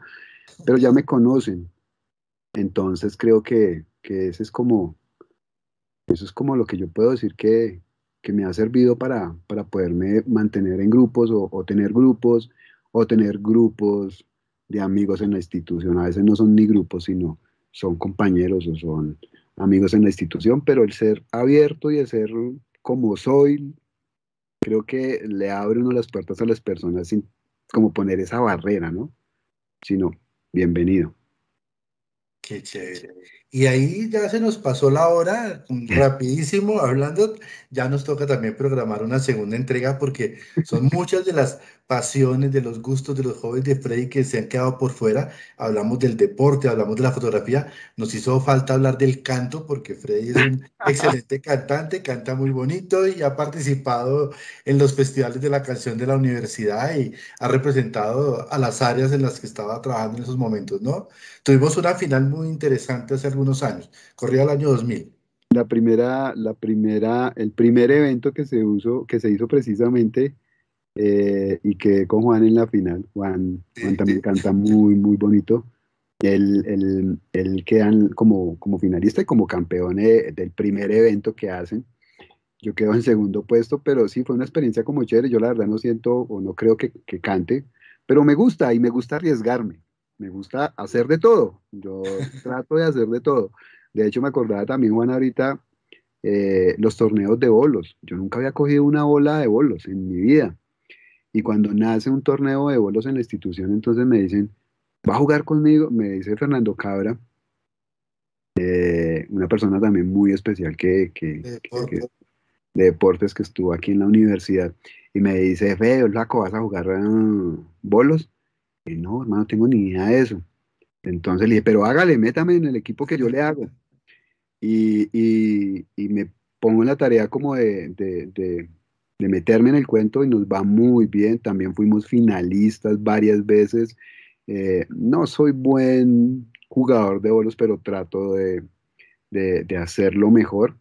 pero ya me conocen. Entonces creo que, que ese es como, eso es como lo que yo puedo decir que, que me ha servido para, para poderme mantener en grupos o tener grupos o tener grupos de amigos en la institución. A veces no son ni grupos, sino son compañeros o son amigos en la institución, pero el ser abierto y el ser como soy, creo que le abre uno las puertas a las personas sin como poner esa barrera, ¿no? Sino, bienvenido. Qué chévere. Y ahí ya se nos pasó la hora mm. rapidísimo hablando. Ya nos toca también programar una segunda entrega porque son muchas de las pasiones, de los gustos de los jóvenes de Freddy que se han quedado por fuera. Hablamos del deporte, hablamos de la fotografía. Nos hizo falta hablar del canto porque Freddy es un <laughs> excelente cantante, canta muy bonito y ha participado en los festivales de la canción de la universidad y ha representado a las áreas en las que estaba trabajando en esos momentos, ¿no? Tuvimos una final muy interesante hace años, corría el año 2000. La primera, la primera, el primer evento que se, usó, que se hizo precisamente eh, y que con Juan en la final. Juan, también canta muy, muy bonito. Él, él, él quedan como, como finalista y como campeón eh, del primer evento que hacen. Yo quedo en segundo puesto, pero sí fue una experiencia como chévere. Yo la verdad no siento o no creo que, que cante, pero me gusta y me gusta arriesgarme me gusta hacer de todo. Yo <laughs> trato de hacer de todo. De hecho, me acordaba también, Juan, ahorita eh, los torneos de bolos. Yo nunca había cogido una bola de bolos en mi vida. Y cuando nace un torneo de bolos en la institución, entonces me dicen, va a jugar conmigo, me dice Fernando Cabra, eh, una persona también muy especial que, de, deportes. Que, estuvo aquí en la universidad, y me dice, feo, Laco, ¿vas a jugar ah, bolos? no, hermano, no tengo ni idea de eso. Entonces le dije, pero hágale, métame en el equipo que yo le hago. Y, me pongo en la tarea como de, meterme en el cuento y nos va muy bien. También fuimos finalistas varias veces. Eh, no soy buen jugador de bolos, pero trato de, hacerlo mejor.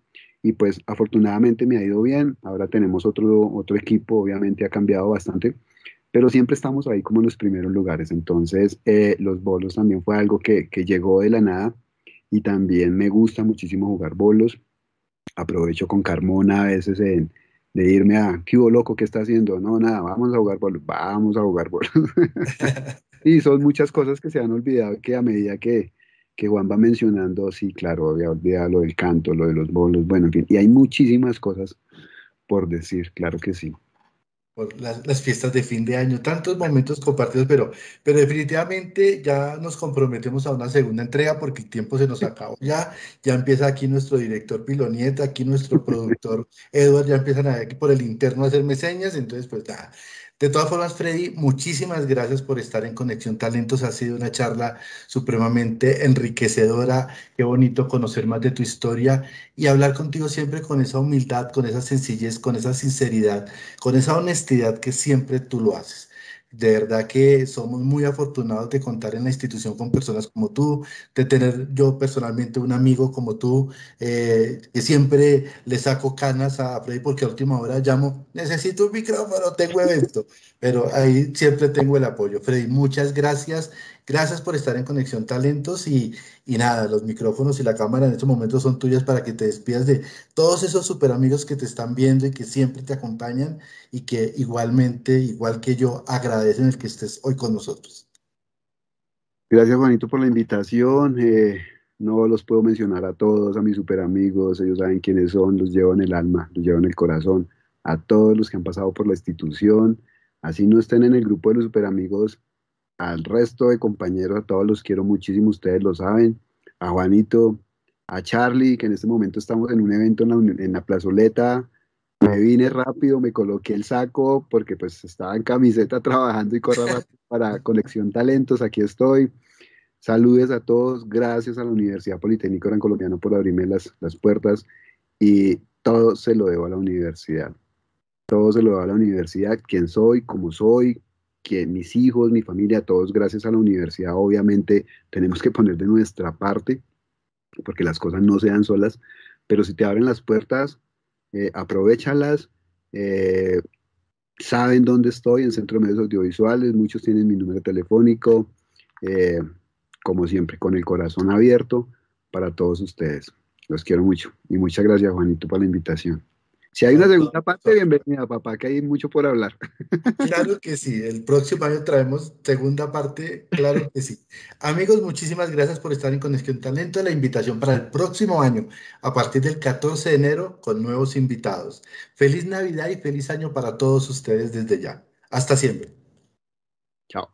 Y pues afortunadamente me ha ido bien. Ahora tenemos otro, otro equipo, obviamente ha cambiado bastante pero siempre estamos ahí como en los primeros lugares. Entonces, eh, los bolos también fue algo que, llegó de la nada y también me gusta muchísimo jugar bolos. Aprovecho con Carmona a veces en, de irme a, ¿qué hubo loco? que está haciendo? No, nada, vamos a jugar bolos, vamos a jugar bolos. <laughs> <laughs> y son muchas cosas que se han olvidado que a medida que, que Juan va mencionando, sí, claro, había olvidado lo del canto, lo de los bolos, bueno, en fin, y hay muchísimas cosas por decir, claro que sí por las, fiestas de fin de año, tantos momentos compartidos, pero, pero definitivamente ya nos comprometemos a una segunda entrega porque el tiempo se nos acabó ya, ya empieza aquí nuestro director Pilonieta, aquí nuestro productor Edward, ya empiezan a, aquí por el interno a hacerme señas, entonces pues nada, de todas formas, Freddy, muchísimas gracias por estar en Conexión Talentos. Ha sido una charla supremamente enriquecedora. Qué bonito conocer más de tu historia y hablar contigo siempre con esa humildad, con esa sencillez, con esa sinceridad, con esa honestidad que siempre tú lo haces. De verdad que somos muy afortunados de contar en la institución con personas como tú, de tener yo personalmente un amigo como tú, eh, que siempre le saco canas a Freddy porque a última hora llamo, necesito un micrófono, tengo evento, pero ahí siempre tengo el apoyo. Freddy, muchas gracias Gracias por estar en Conexión Talentos y, nada, los micrófonos y la cámara en estos momentos son tuyas para que te despidas de todos esos super amigos que te están viendo y que siempre te acompañan y que igualmente, igual que yo, agradecen el que estés hoy con nosotros. Gracias Juanito por la invitación. Eh, no los puedo mencionar a todos, a mis super amigos, ellos saben quiénes son, los llevo en el alma, los llevo en el corazón, a todos los que han pasado por la institución, así no estén en el grupo de los super amigos, al resto de compañeros, a todos los quiero muchísimo, ustedes lo saben, a Juanito, a Charlie, que en este momento estamos en un evento en la, plazoleta, me vine rápido, me coloqué el saco porque pues estaba en camiseta <laughs> trabajando y corra para Colección Talentos, aquí estoy. Saludes a todos, gracias a la Universidad Politécnica Gran Colombiana por abrirme las, las puertas y todo se lo debo a la universidad. Todo se lo debo a la universidad, quién soy, cómo soy, que mis hijos, mi familia, todos gracias a la universidad, obviamente tenemos que poner de nuestra parte, porque las cosas no se dan solas, pero si te abren las puertas, eh, aprovechalas. Eh, saben dónde estoy en Centro de Medios Audiovisuales, muchos tienen mi número telefónico, eh, como siempre, con el corazón abierto para todos ustedes. Los quiero mucho y muchas gracias Juanito por la invitación. Si hay una segunda parte, bienvenida, papá, que hay mucho por hablar. <laughs> Claro que sí, el próximo año traemos segunda parte, claro que sí. Amigos, muchísimas gracias por estar en Conexión Talento. La invitación para el próximo año, a partir del 14 de enero, con nuevos invitados. Feliz Navidad y feliz año para todos ustedes desde ya. Hasta siempre. Chao.